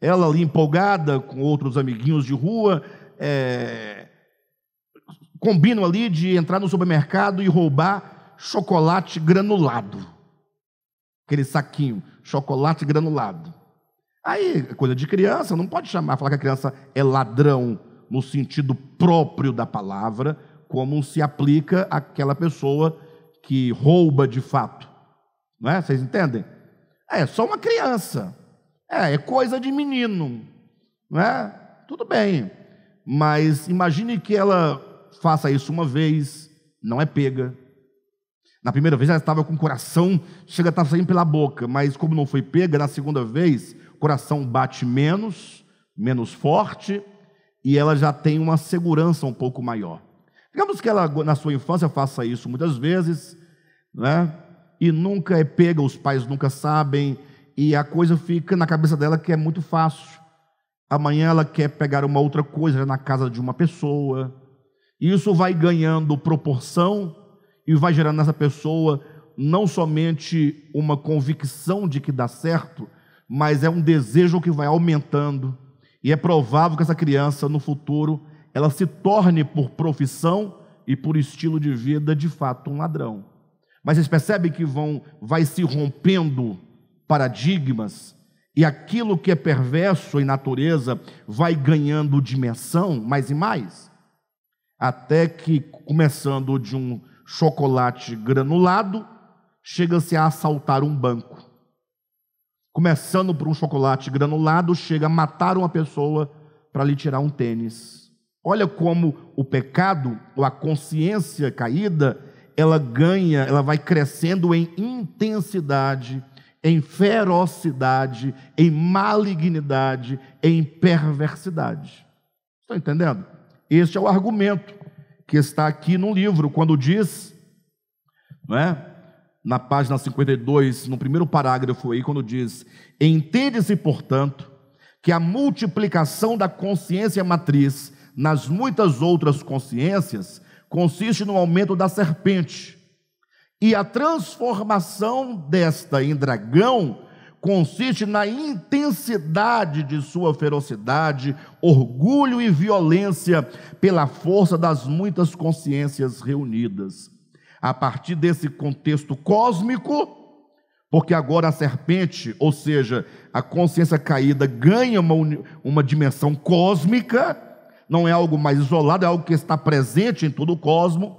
ela ali empolgada com outros amiguinhos de rua, é, combinam ali de entrar no supermercado e roubar chocolate granulado aquele saquinho, chocolate granulado. Aí, é coisa de criança, não pode chamar, falar que a criança é ladrão no sentido próprio da palavra, como se aplica àquela pessoa que rouba de fato. Não é? Vocês entendem? É, só uma criança. É, é coisa de menino. Não é? Tudo bem. Mas imagine que ela faça isso uma vez, não é pega, na primeira vez ela estava com o coração, chega a estar tá saindo pela boca, mas como não foi pega, na segunda vez, o coração bate menos, menos forte, e ela já tem uma segurança um pouco maior. Digamos que ela, na sua infância, faça isso muitas vezes, né? e nunca é pega, os pais nunca sabem, e a coisa fica na cabeça dela que é muito fácil. Amanhã ela quer pegar uma outra coisa na casa de uma pessoa, e isso vai ganhando proporção e vai gerando nessa pessoa não somente uma convicção de que dá certo, mas é um desejo que vai aumentando. E é provável que essa criança, no futuro, ela se torne por profissão e por estilo de vida, de fato, um ladrão. Mas vocês percebem que vão, vai se rompendo paradigmas e aquilo que é perverso em natureza vai ganhando dimensão mais e mais, até que começando de um chocolate granulado, chega-se a assaltar um banco. Começando por um chocolate granulado, chega a matar uma pessoa para lhe tirar um tênis. Olha como o pecado, ou a consciência caída, ela ganha, ela vai crescendo em intensidade, em ferocidade, em malignidade, em perversidade. Estão entendendo? Este é o argumento que está aqui no livro, quando diz, né, na página 52, no primeiro parágrafo aí, quando diz: Entende-se, portanto, que a multiplicação da consciência matriz nas muitas outras consciências consiste no aumento da serpente e a transformação desta em dragão consiste na intensidade de sua ferocidade, orgulho e violência pela força das muitas consciências reunidas. A partir desse contexto cósmico, porque agora a serpente, ou seja, a consciência caída, ganha uma, uma dimensão cósmica, não é algo mais isolado, é algo que está presente em todo o cosmo.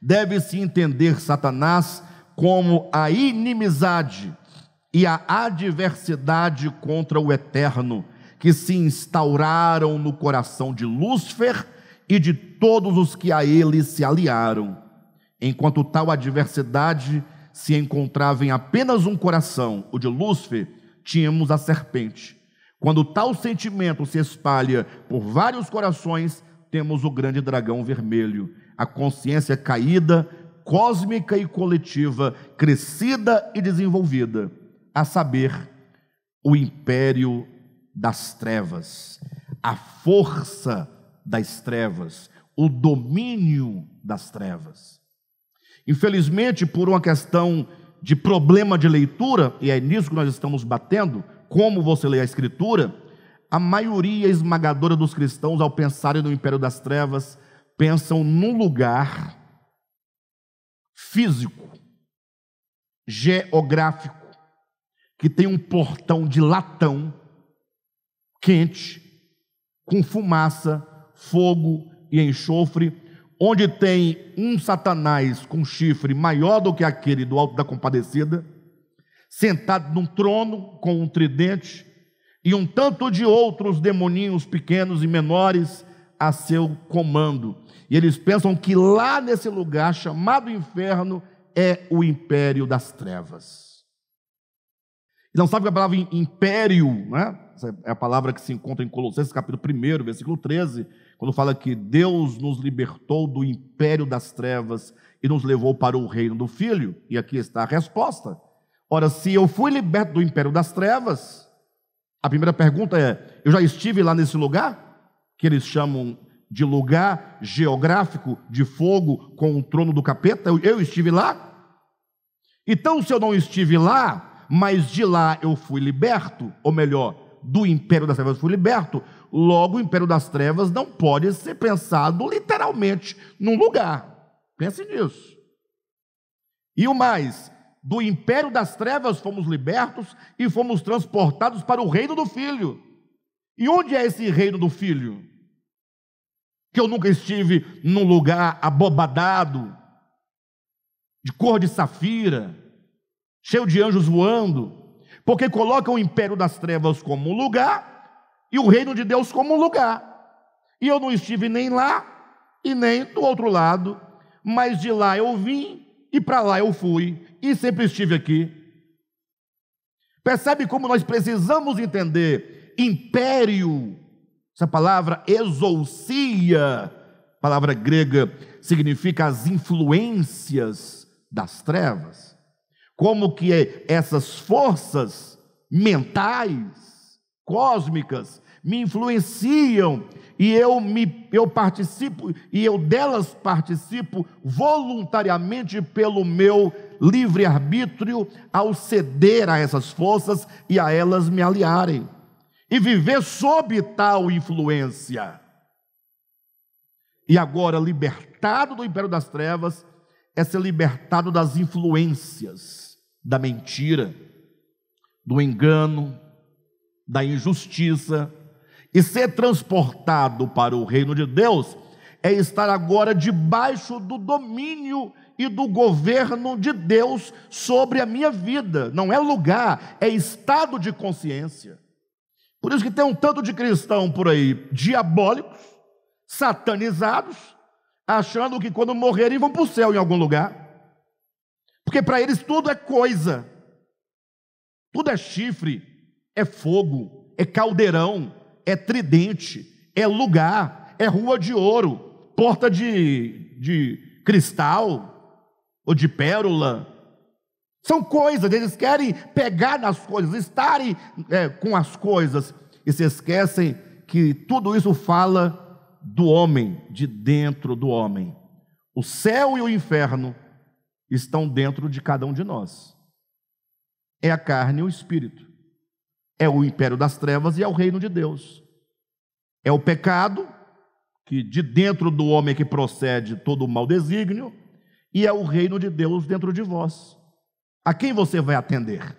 Deve-se entender Satanás como a inimizade e a adversidade contra o eterno que se instauraram no coração de Lúcifer e de todos os que a ele se aliaram. Enquanto tal adversidade se encontrava em apenas um coração, o de Lúcifer, tínhamos a serpente. Quando tal sentimento se espalha por vários corações, temos o grande dragão vermelho, a consciência caída, cósmica e coletiva, crescida e desenvolvida a saber, o império das trevas, a força das trevas, o domínio das trevas. Infelizmente, por uma questão de problema de leitura, e é nisso que nós estamos batendo, como você lê a Escritura, a maioria esmagadora dos cristãos, ao pensarem no império das trevas, pensam num lugar físico, geográfico, que tem um portão de latão quente, com fumaça, fogo e enxofre, onde tem um Satanás com chifre maior do que aquele do alto da compadecida, sentado num trono com um tridente, e um tanto de outros demoninhos pequenos e menores a seu comando. E eles pensam que lá nesse lugar chamado inferno é o império das trevas. Ele não sabe que a palavra império, né? Essa é a palavra que se encontra em Colossenses, capítulo 1, versículo 13, quando fala que Deus nos libertou do império das trevas e nos levou para o reino do Filho. E aqui está a resposta. Ora, se eu fui liberto do império das trevas, a primeira pergunta é: eu já estive lá nesse lugar? Que eles chamam de lugar geográfico de fogo com o trono do capeta? Eu estive lá? Então, se eu não estive lá, mas de lá eu fui liberto, ou melhor, do império das trevas fui liberto, logo o império das trevas não pode ser pensado literalmente num lugar. Pense nisso. E o mais, do império das trevas fomos libertos e fomos transportados para o reino do filho. E onde é esse reino do filho? Que eu nunca estive num lugar abobadado, de cor de safira, cheio de anjos voando, porque colocam o império das trevas como um lugar e o reino de Deus como um lugar. E eu não estive nem lá e nem do outro lado, mas de lá eu vim e para lá eu fui e sempre estive aqui. Percebe como nós precisamos entender império, essa palavra exousia, palavra grega, significa as influências das trevas como que é essas forças mentais, cósmicas, me influenciam e eu, me, eu participo e eu delas participo voluntariamente pelo meu livre arbítrio ao ceder a essas forças e a elas me aliarem e viver sob tal influência. E agora libertado do império das trevas, é ser libertado das influências da mentira, do engano, da injustiça, e ser transportado para o reino de Deus é estar agora debaixo do domínio e do governo de Deus sobre a minha vida. Não é lugar, é estado de consciência. Por isso que tem um tanto de cristão por aí, diabólicos, satanizados, achando que quando morrerem vão para o céu em algum lugar. Porque para eles tudo é coisa, tudo é chifre, é fogo, é caldeirão, é tridente, é lugar, é rua de ouro, porta de, de cristal ou de pérola. São coisas, eles querem pegar nas coisas, estarem é, com as coisas, e se esquecem que tudo isso fala do homem, de dentro do homem. O céu e o inferno estão dentro de cada um de nós. É a carne e o espírito. É o império das trevas e é o reino de Deus. É o pecado, que de dentro do homem é que procede todo o mau desígnio, e é o reino de Deus dentro de vós. A quem você vai atender?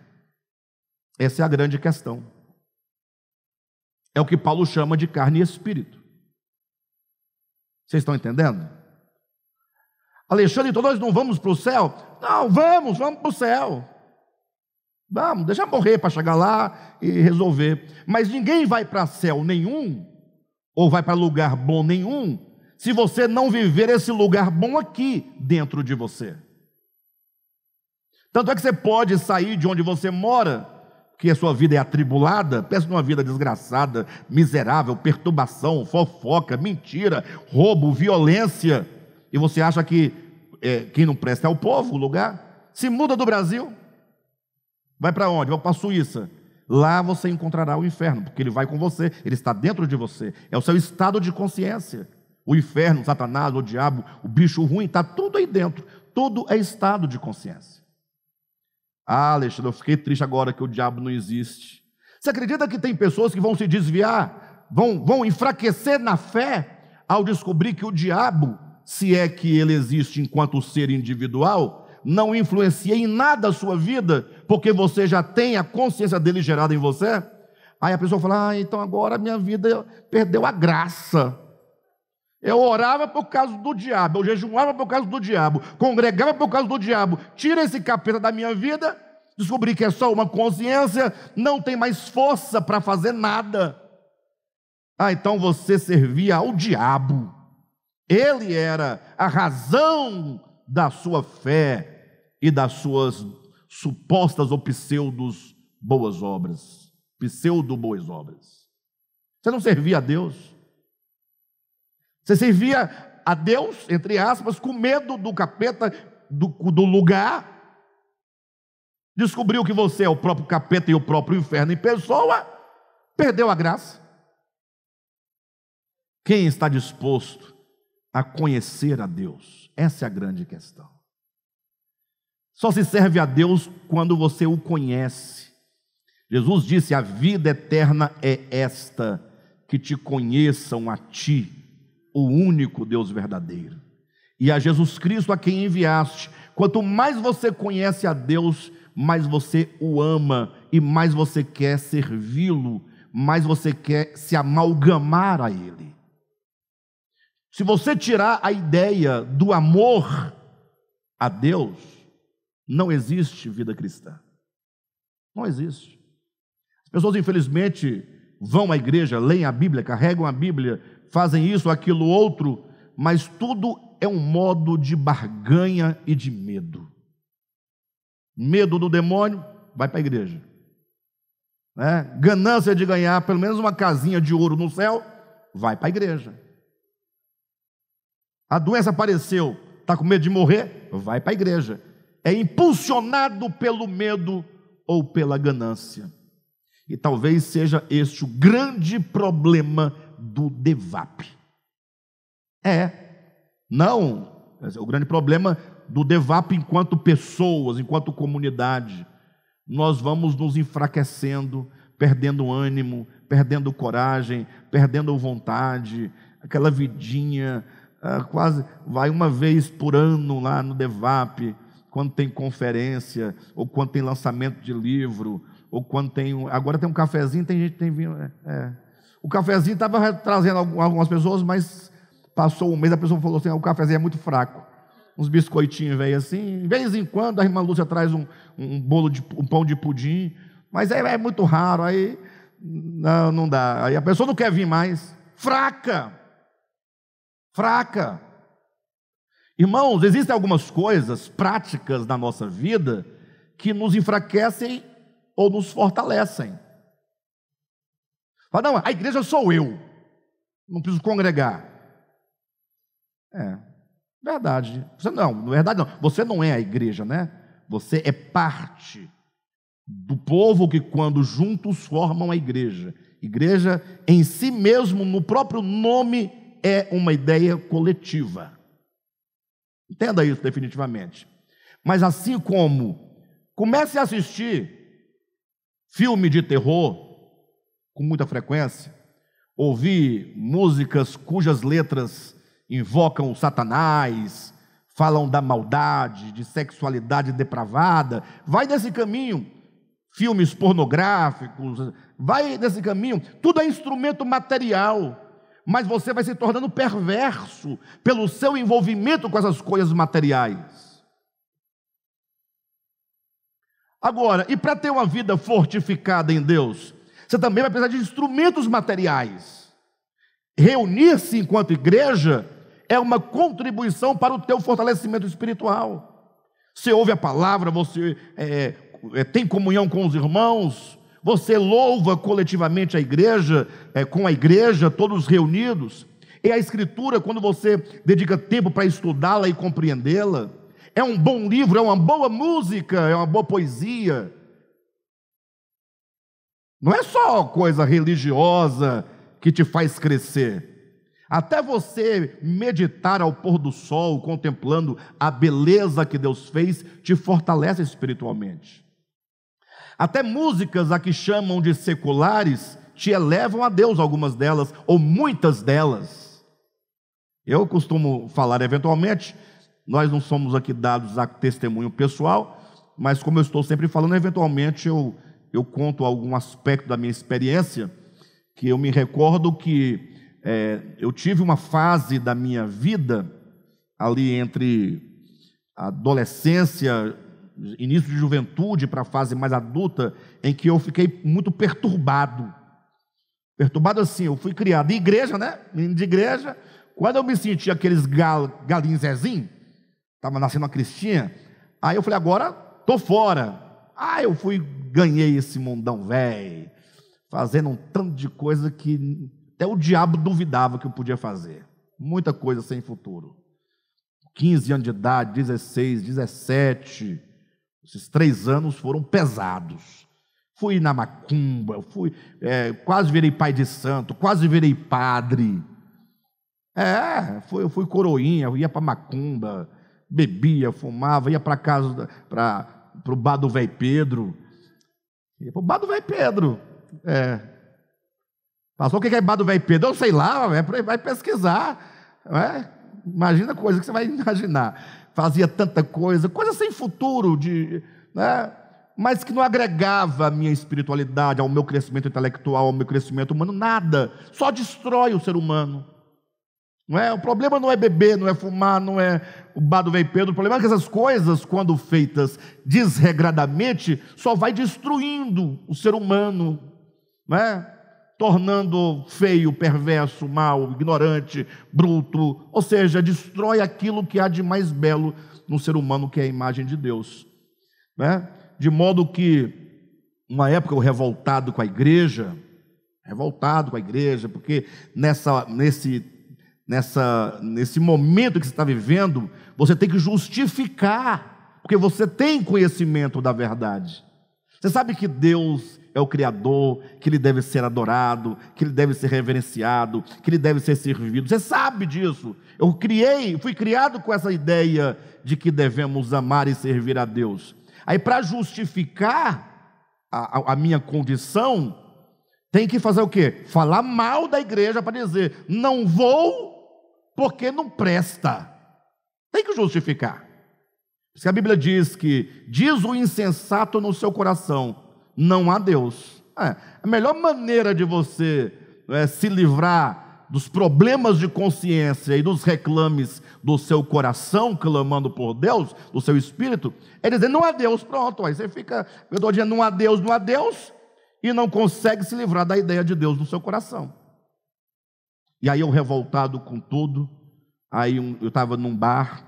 Essa é a grande questão. É o que Paulo chama de carne e espírito. Vocês estão entendendo? Alexandre, então nós não vamos para o céu? Não, vamos, vamos para o céu. Vamos, deixa morrer para chegar lá e resolver. Mas ninguém vai para céu nenhum, ou vai para lugar bom nenhum, se você não viver esse lugar bom aqui dentro de você. Tanto é que você pode sair de onde você mora, que a sua vida é atribulada, pensa numa vida desgraçada, miserável, perturbação, fofoca, mentira, roubo, violência e você acha que é, quem não presta é o povo, o lugar? Se muda do Brasil, vai para onde? Vai para a Suíça. Lá você encontrará o inferno, porque ele vai com você, ele está dentro de você. É o seu estado de consciência. O inferno, o Satanás, o diabo, o bicho ruim, está tudo aí dentro. Tudo é estado de consciência. Ah, Alexandre, eu fiquei triste agora que o diabo não existe. Você acredita que tem pessoas que vão se desviar, vão, vão enfraquecer na fé ao descobrir que o diabo se é que ele existe enquanto ser individual, não influencia em nada a sua vida, porque você já tem a consciência dele gerada em você. Aí a pessoa fala: ah, então agora minha vida perdeu a graça. Eu orava por causa do diabo, eu jejuava por causa do diabo, congregava por causa do diabo. Tira esse capeta da minha vida, descobri que é só uma consciência, não tem mais força para fazer nada. Ah, então você servia ao diabo. Ele era a razão da sua fé e das suas supostas ou pseudos boas obras, pseudo boas obras. Você não servia a Deus. Você servia a Deus, entre aspas, com medo do capeta, do, do lugar. Descobriu que você é o próprio capeta e o próprio inferno em pessoa, perdeu a graça. Quem está disposto a conhecer a Deus. Essa é a grande questão. Só se serve a Deus quando você o conhece. Jesus disse: A vida eterna é esta, que te conheçam a ti, o único Deus verdadeiro, e a Jesus Cristo a quem enviaste. Quanto mais você conhece a Deus, mais você o ama e mais você quer servi-lo, mais você quer se amalgamar a Ele. Se você tirar a ideia do amor a Deus, não existe vida cristã. Não existe. As pessoas, infelizmente, vão à igreja, leem a Bíblia, carregam a Bíblia, fazem isso, aquilo, outro, mas tudo é um modo de barganha e de medo. Medo do demônio, vai para a igreja. Né? Ganância de ganhar pelo menos uma casinha de ouro no céu, vai para a igreja. A doença apareceu, está com medo de morrer? Vai para a igreja. É impulsionado pelo medo ou pela ganância. E talvez seja este o grande problema do DEVAP. É, não, é o grande problema do DEVAP enquanto pessoas, enquanto comunidade. Nós vamos nos enfraquecendo, perdendo ânimo, perdendo coragem, perdendo vontade, aquela vidinha, ah, quase vai uma vez por ano lá no DEVAP, quando tem conferência, ou quando tem lançamento de livro, ou quando tem. Um, agora tem um cafezinho, tem gente que tem vinho. É. é. O cafezinho estava trazendo algumas pessoas, mas passou um mês, a pessoa falou assim: ah, o cafezinho é muito fraco uns biscoitinhos velho assim. De vez em quando a irmã Lúcia traz um, um bolo de um pão de pudim, mas é, é muito raro, aí não, não dá. Aí a pessoa não quer vir mais. Fraca! fraca. Irmãos, existem algumas coisas práticas na nossa vida que nos enfraquecem ou nos fortalecem. Fala, não, a igreja sou eu, não preciso congregar. É, verdade. Você não, é verdade não. Você não é a igreja, né? Você é parte do povo que, quando juntos, formam a igreja. Igreja em si mesmo, no próprio nome é uma ideia coletiva. Entenda isso definitivamente. Mas assim como comece a assistir filme de terror com muita frequência, ouvir músicas cujas letras invocam Satanás, falam da maldade, de sexualidade depravada, vai nesse caminho. Filmes pornográficos, vai nesse caminho, tudo é instrumento material mas você vai se tornando perverso pelo seu envolvimento com essas coisas materiais. Agora, e para ter uma vida fortificada em Deus, você também vai precisar de instrumentos materiais. Reunir-se enquanto igreja é uma contribuição para o teu fortalecimento espiritual. Você ouve a palavra, você é, é tem comunhão com os irmãos, você louva coletivamente a igreja, é, com a igreja, todos reunidos. É a escritura quando você dedica tempo para estudá-la e compreendê-la. É um bom livro, é uma boa música, é uma boa poesia. Não é só coisa religiosa que te faz crescer. Até você meditar ao pôr do sol, contemplando a beleza que Deus fez, te fortalece espiritualmente. Até músicas a que chamam de seculares te elevam a Deus, algumas delas, ou muitas delas. Eu costumo falar eventualmente, nós não somos aqui dados a testemunho pessoal, mas como eu estou sempre falando, eventualmente eu, eu conto algum aspecto da minha experiência, que eu me recordo que é, eu tive uma fase da minha vida, ali entre adolescência, início de juventude para a fase mais adulta, em que eu fiquei muito perturbado. Perturbado assim, eu fui criado em igreja, né? Menino de igreja. Quando eu me senti aqueles gal, galinhos Zezinho, estava nascendo uma cristinha, aí eu falei, agora tô fora. Ah, eu fui, ganhei esse mundão velho, fazendo um tanto de coisa que até o diabo duvidava que eu podia fazer. Muita coisa sem futuro. 15 anos de idade, 16, 17. Esses três anos foram pesados. Fui na macumba, fui, é, quase virei pai de santo, quase virei padre. É, fui, fui coroinha, ia para macumba, bebia, fumava, ia para casa, para o bar do velho Pedro. Ia para o bar do velho Pedro. É. Pastor, o que é bar do velho Pedro? Eu sei lá, é, vai pesquisar. É? Imagina a coisa que você vai imaginar fazia tanta coisa, coisa sem futuro, de, né? mas que não agregava a minha espiritualidade, ao meu crescimento intelectual, ao meu crescimento humano, nada. Só destrói o ser humano. Não é? O problema não é beber, não é fumar, não é o bado vem Pedro. O problema é que essas coisas, quando feitas desregradamente, só vai destruindo o ser humano. Não é? tornando feio, perverso, mau, ignorante, bruto, ou seja, destrói aquilo que há de mais belo no ser humano, que é a imagem de Deus. Né? De modo que, uma época, o revoltado com a igreja, revoltado com a igreja, porque nessa, nesse, nessa, nesse momento que você está vivendo, você tem que justificar, porque você tem conhecimento da verdade. Você sabe que Deus é o Criador, que ele deve ser adorado, que ele deve ser reverenciado, que ele deve ser servido. Você sabe disso. Eu criei, fui criado com essa ideia de que devemos amar e servir a Deus. Aí, para justificar a, a, minha condição, tem que fazer o quê? Falar mal da igreja para dizer, não vou porque não presta. Tem que justificar. Se a Bíblia diz que diz o insensato no seu coração, não há Deus. É, a melhor maneira de você é, se livrar dos problemas de consciência e dos reclames do seu coração, clamando por Deus, do seu espírito, é dizer: não há Deus, pronto. Aí você fica, eu estou dizendo: não há Deus, não há Deus, e não consegue se livrar da ideia de Deus no seu coração. E aí eu revoltado com tudo, aí eu estava num bar,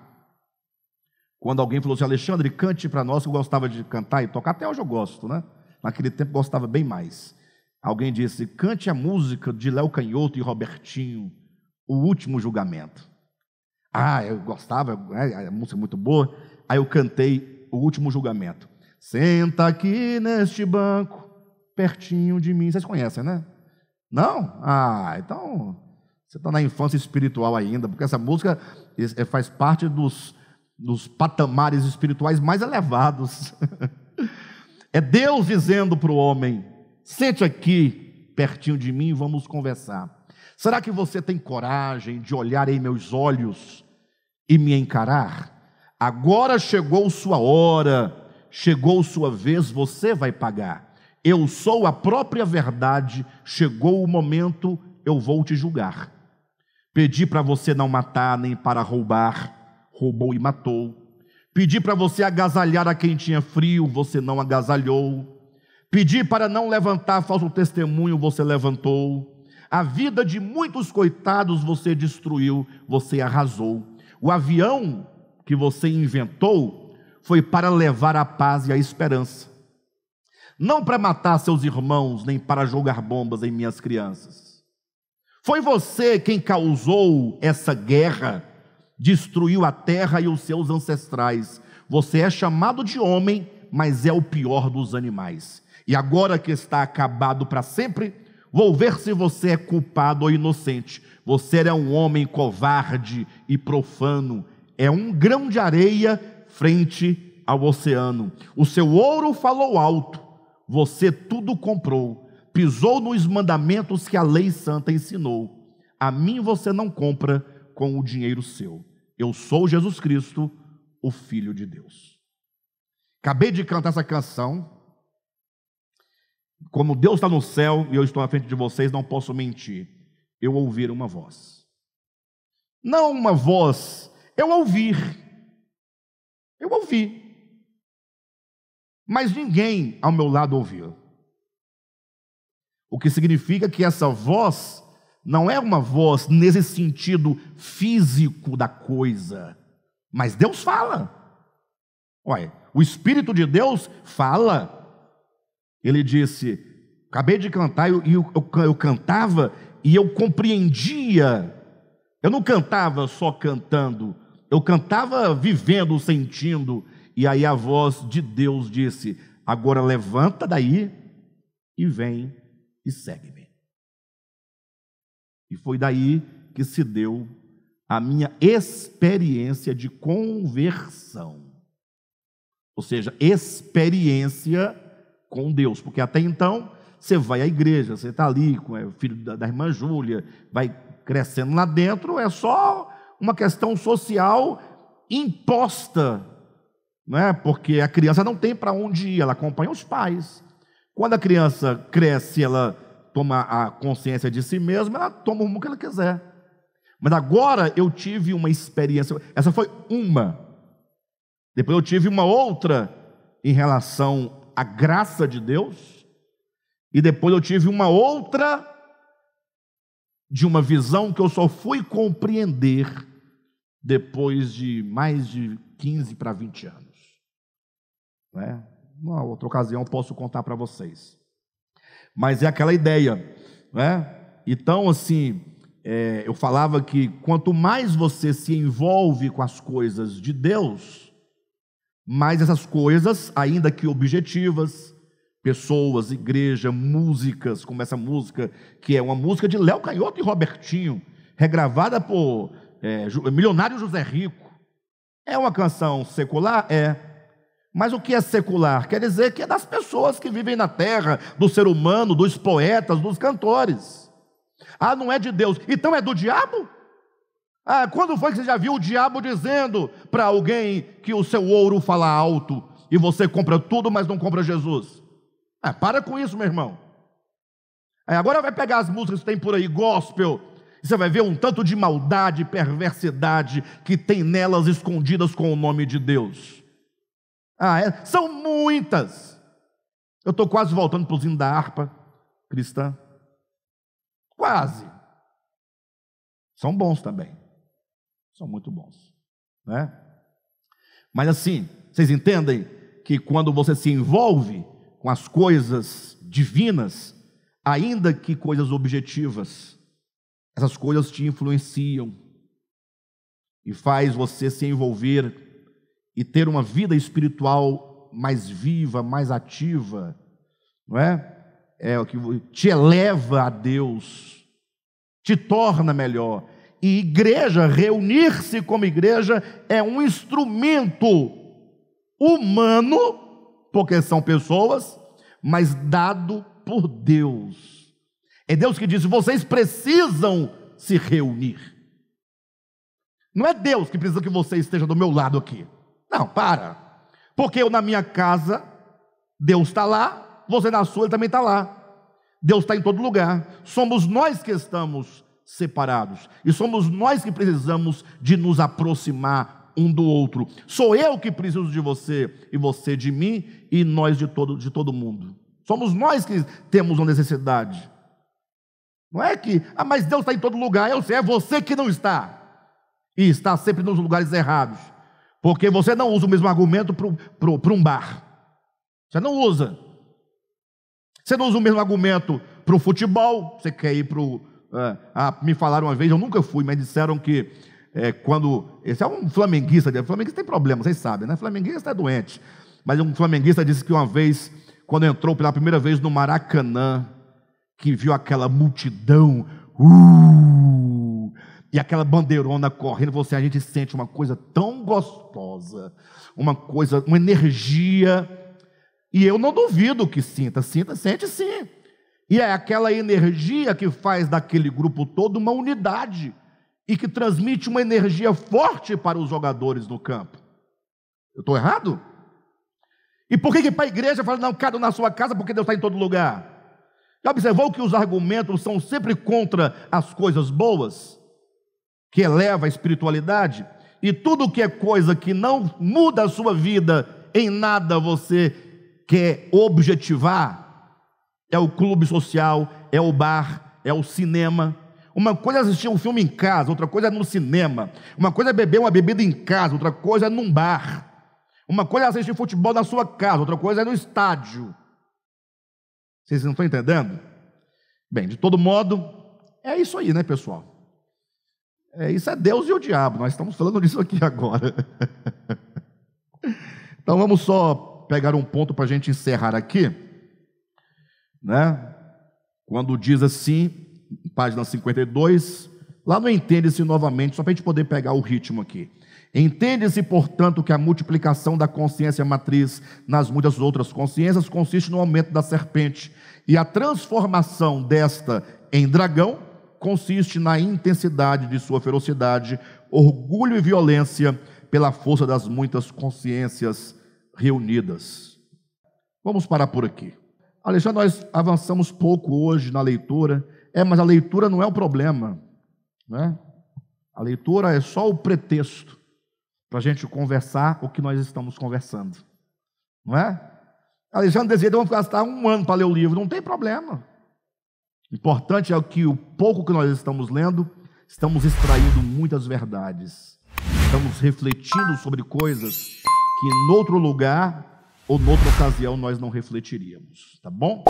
quando alguém falou assim, Alexandre, cante para nós, que eu gostava de cantar e tocar, até hoje eu gosto, né? Naquele tempo gostava bem mais. Alguém disse: cante a música de Léo Canhoto e Robertinho, O Último Julgamento. Ah, eu gostava, é, a música é muito boa. Aí eu cantei O Último Julgamento. Senta aqui neste banco, pertinho de mim. Vocês conhecem, né? Não? Ah, então você está na infância espiritual ainda, porque essa música é, é, faz parte dos, dos patamares espirituais mais elevados. É Deus dizendo para o homem: sente aqui pertinho de mim, vamos conversar. Será que você tem coragem de olhar em meus olhos e me encarar? Agora chegou sua hora, chegou sua vez, você vai pagar. Eu sou a própria verdade, chegou o momento, eu vou te julgar. Pedi para você não matar nem para roubar, roubou e matou Pedi para você agasalhar a quem tinha frio, você não agasalhou. Pedi para não levantar falso testemunho, você levantou. A vida de muitos coitados você destruiu, você arrasou. O avião que você inventou foi para levar a paz e a esperança, não para matar seus irmãos, nem para jogar bombas em minhas crianças. Foi você quem causou essa guerra destruiu a terra e os seus ancestrais. Você é chamado de homem, mas é o pior dos animais. E agora que está acabado para sempre, vou ver se você é culpado ou inocente. Você é um homem covarde e profano, é um grão de areia frente ao oceano. O seu ouro falou alto, você tudo comprou, pisou nos mandamentos que a lei santa ensinou. A mim você não compra com o dinheiro seu. Eu sou Jesus Cristo, o Filho de Deus. Acabei de cantar essa canção. Como Deus está no céu e eu estou à frente de vocês, não posso mentir. Eu ouvir uma voz. Não uma voz, eu ouvir. Eu ouvi. Mas ninguém ao meu lado ouviu. O que significa que essa voz não é uma voz nesse sentido físico da coisa, mas Deus fala. Olha, o Espírito de Deus fala. Ele disse: acabei de cantar e eu, eu, eu, eu cantava e eu compreendia. Eu não cantava só cantando, eu cantava vivendo, sentindo. E aí a voz de Deus disse: agora levanta daí e vem e segue-me. E foi daí que se deu a minha experiência de conversão. Ou seja, experiência com Deus. Porque até então, você vai à igreja, você está ali com é, o filho da, irmã Júlia, vai crescendo lá dentro, é só uma questão social imposta. é? Porque a criança não tem para onde ir, ela acompanha os pais. Quando a criança cresce, ela toma a consciência de si mesma, ela toma o rumo que ela quiser. Mas agora eu tive uma experiência, essa foi uma. Depois eu tive uma outra em relação à graça de Deus. E depois eu tive uma outra de uma visão que eu só fui compreender depois de mais de 15 para 20 anos. Né? Uma outra ocasião posso contar para vocês. Mas é aquela ideia, né? Então, assim, é, eu falava que quanto mais você se envolve com as coisas de Deus, mais essas coisas, ainda que objetivas, pessoas, igreja, músicas, como essa música, que é uma música de Léo Canhoto e Robertinho, regravada por é, Milionário José Rico. É uma canção secular? É mas o que é secular? Quer dizer que é das pessoas que vivem na terra, do ser humano, dos poetas, dos cantores. Ah, não é de Deus. Então é do diabo? Ah, quando foi que você já viu o diabo dizendo para alguém que o seu ouro fala alto e você compra tudo, mas não compra Jesus? Ah, para com isso, meu irmão. Ah, agora vai pegar as músicas que tem por aí, gospel, e você vai ver um tanto de maldade, perversidade que tem nelas escondidas com o nome de Deus. Ah, é, são muitas. Eu estou quase voltando para o zinho da harpa cristã. Quase. São bons também. São muito bons. Né? Mas assim, vocês entendem que quando você se envolve com as coisas divinas, ainda que coisas objetivas, essas coisas te influenciam e faz você se envolver e ter uma vida espiritual mais viva, mais ativa, não é? É o que te eleva a Deus, te torna melhor. E igreja, reunir-se como igreja é um instrumento humano, porque são pessoas, mas dado por Deus. É Deus que diz: vocês precisam se reunir. Não é Deus que precisa que você esteja do meu lado aqui. Não, para. Porque eu na minha casa, Deus está lá, você na sua, ele também está lá. Deus está em todo lugar. Somos nós que estamos separados. E somos nós que precisamos de nos aproximar um do outro. Sou eu que preciso de você, e você de mim, e nós de todo, de todo mundo. Somos nós que temos uma necessidade. Não é que, ah, mas Deus está em todo lugar, eu sei, é você que não está. E está sempre nos lugares errados. Porque você não usa o mesmo argumento para um bar. Você não usa. Você não usa o mesmo argumento para o futebol. Você quer ir para o. É, ah, me falaram uma vez, eu nunca fui, mas disseram que é, quando. Esse é um flamenguista. Né? Flamenguista tem problema, vocês sabem, né? Flamenguista é doente. Mas um flamenguista disse que uma vez, quando entrou pela primeira vez no Maracanã, que viu aquela multidão. Uh, e aquela bandeirona correndo, você a gente sente uma coisa tão gostosa, uma coisa, uma energia. E eu não duvido que sinta, sinta, sente sim. E é aquela energia que faz daquele grupo todo uma unidade e que transmite uma energia forte para os jogadores no campo. Eu estou errado? E por que, que para a igreja fala, não, cada um na sua casa, porque Deus está em todo lugar? Já observou que os argumentos são sempre contra as coisas boas? que eleva a espiritualidade, e tudo que é coisa que não muda a sua vida em nada você quer objetivar, é o clube social, é o bar, é o cinema. Uma coisa é assistir um filme em casa, outra coisa é no cinema. Uma coisa é beber uma bebida em casa, outra coisa é num bar. Uma coisa é assistir futebol na sua casa, outra coisa é no estádio. Vocês não estão entendendo? Bem, de todo modo, é isso aí, né, pessoal? É, isso é Deus e o diabo, nós estamos falando disso aqui agora. então vamos só pegar um ponto para a gente encerrar aqui, né? Quando diz assim, página 52, lá no entende-se novamente, só para a gente poder pegar o ritmo aqui. Entende-se, portanto, que a multiplicação da consciência matriz nas muitas outras consciências consiste no aumento da serpente e a transformação desta em dragão consiste na intensidade de sua ferocidade, orgulho e violência pela força das muitas consciências reunidas. Vamos parar por aqui. Alexandre, nós avançamos pouco hoje na leitura. É, mas a leitura não é o problema. Né? A leitura é só o pretexto para a gente conversar o que nós estamos conversando. Não é? Alexandre dizia, vamos gastar um ano para ler o livro. Não tem problema. Importante é que o pouco que nós estamos lendo, estamos extraindo muitas verdades. Estamos refletindo sobre coisas que em outro lugar ou noutra ocasião nós não refletiríamos, tá bom?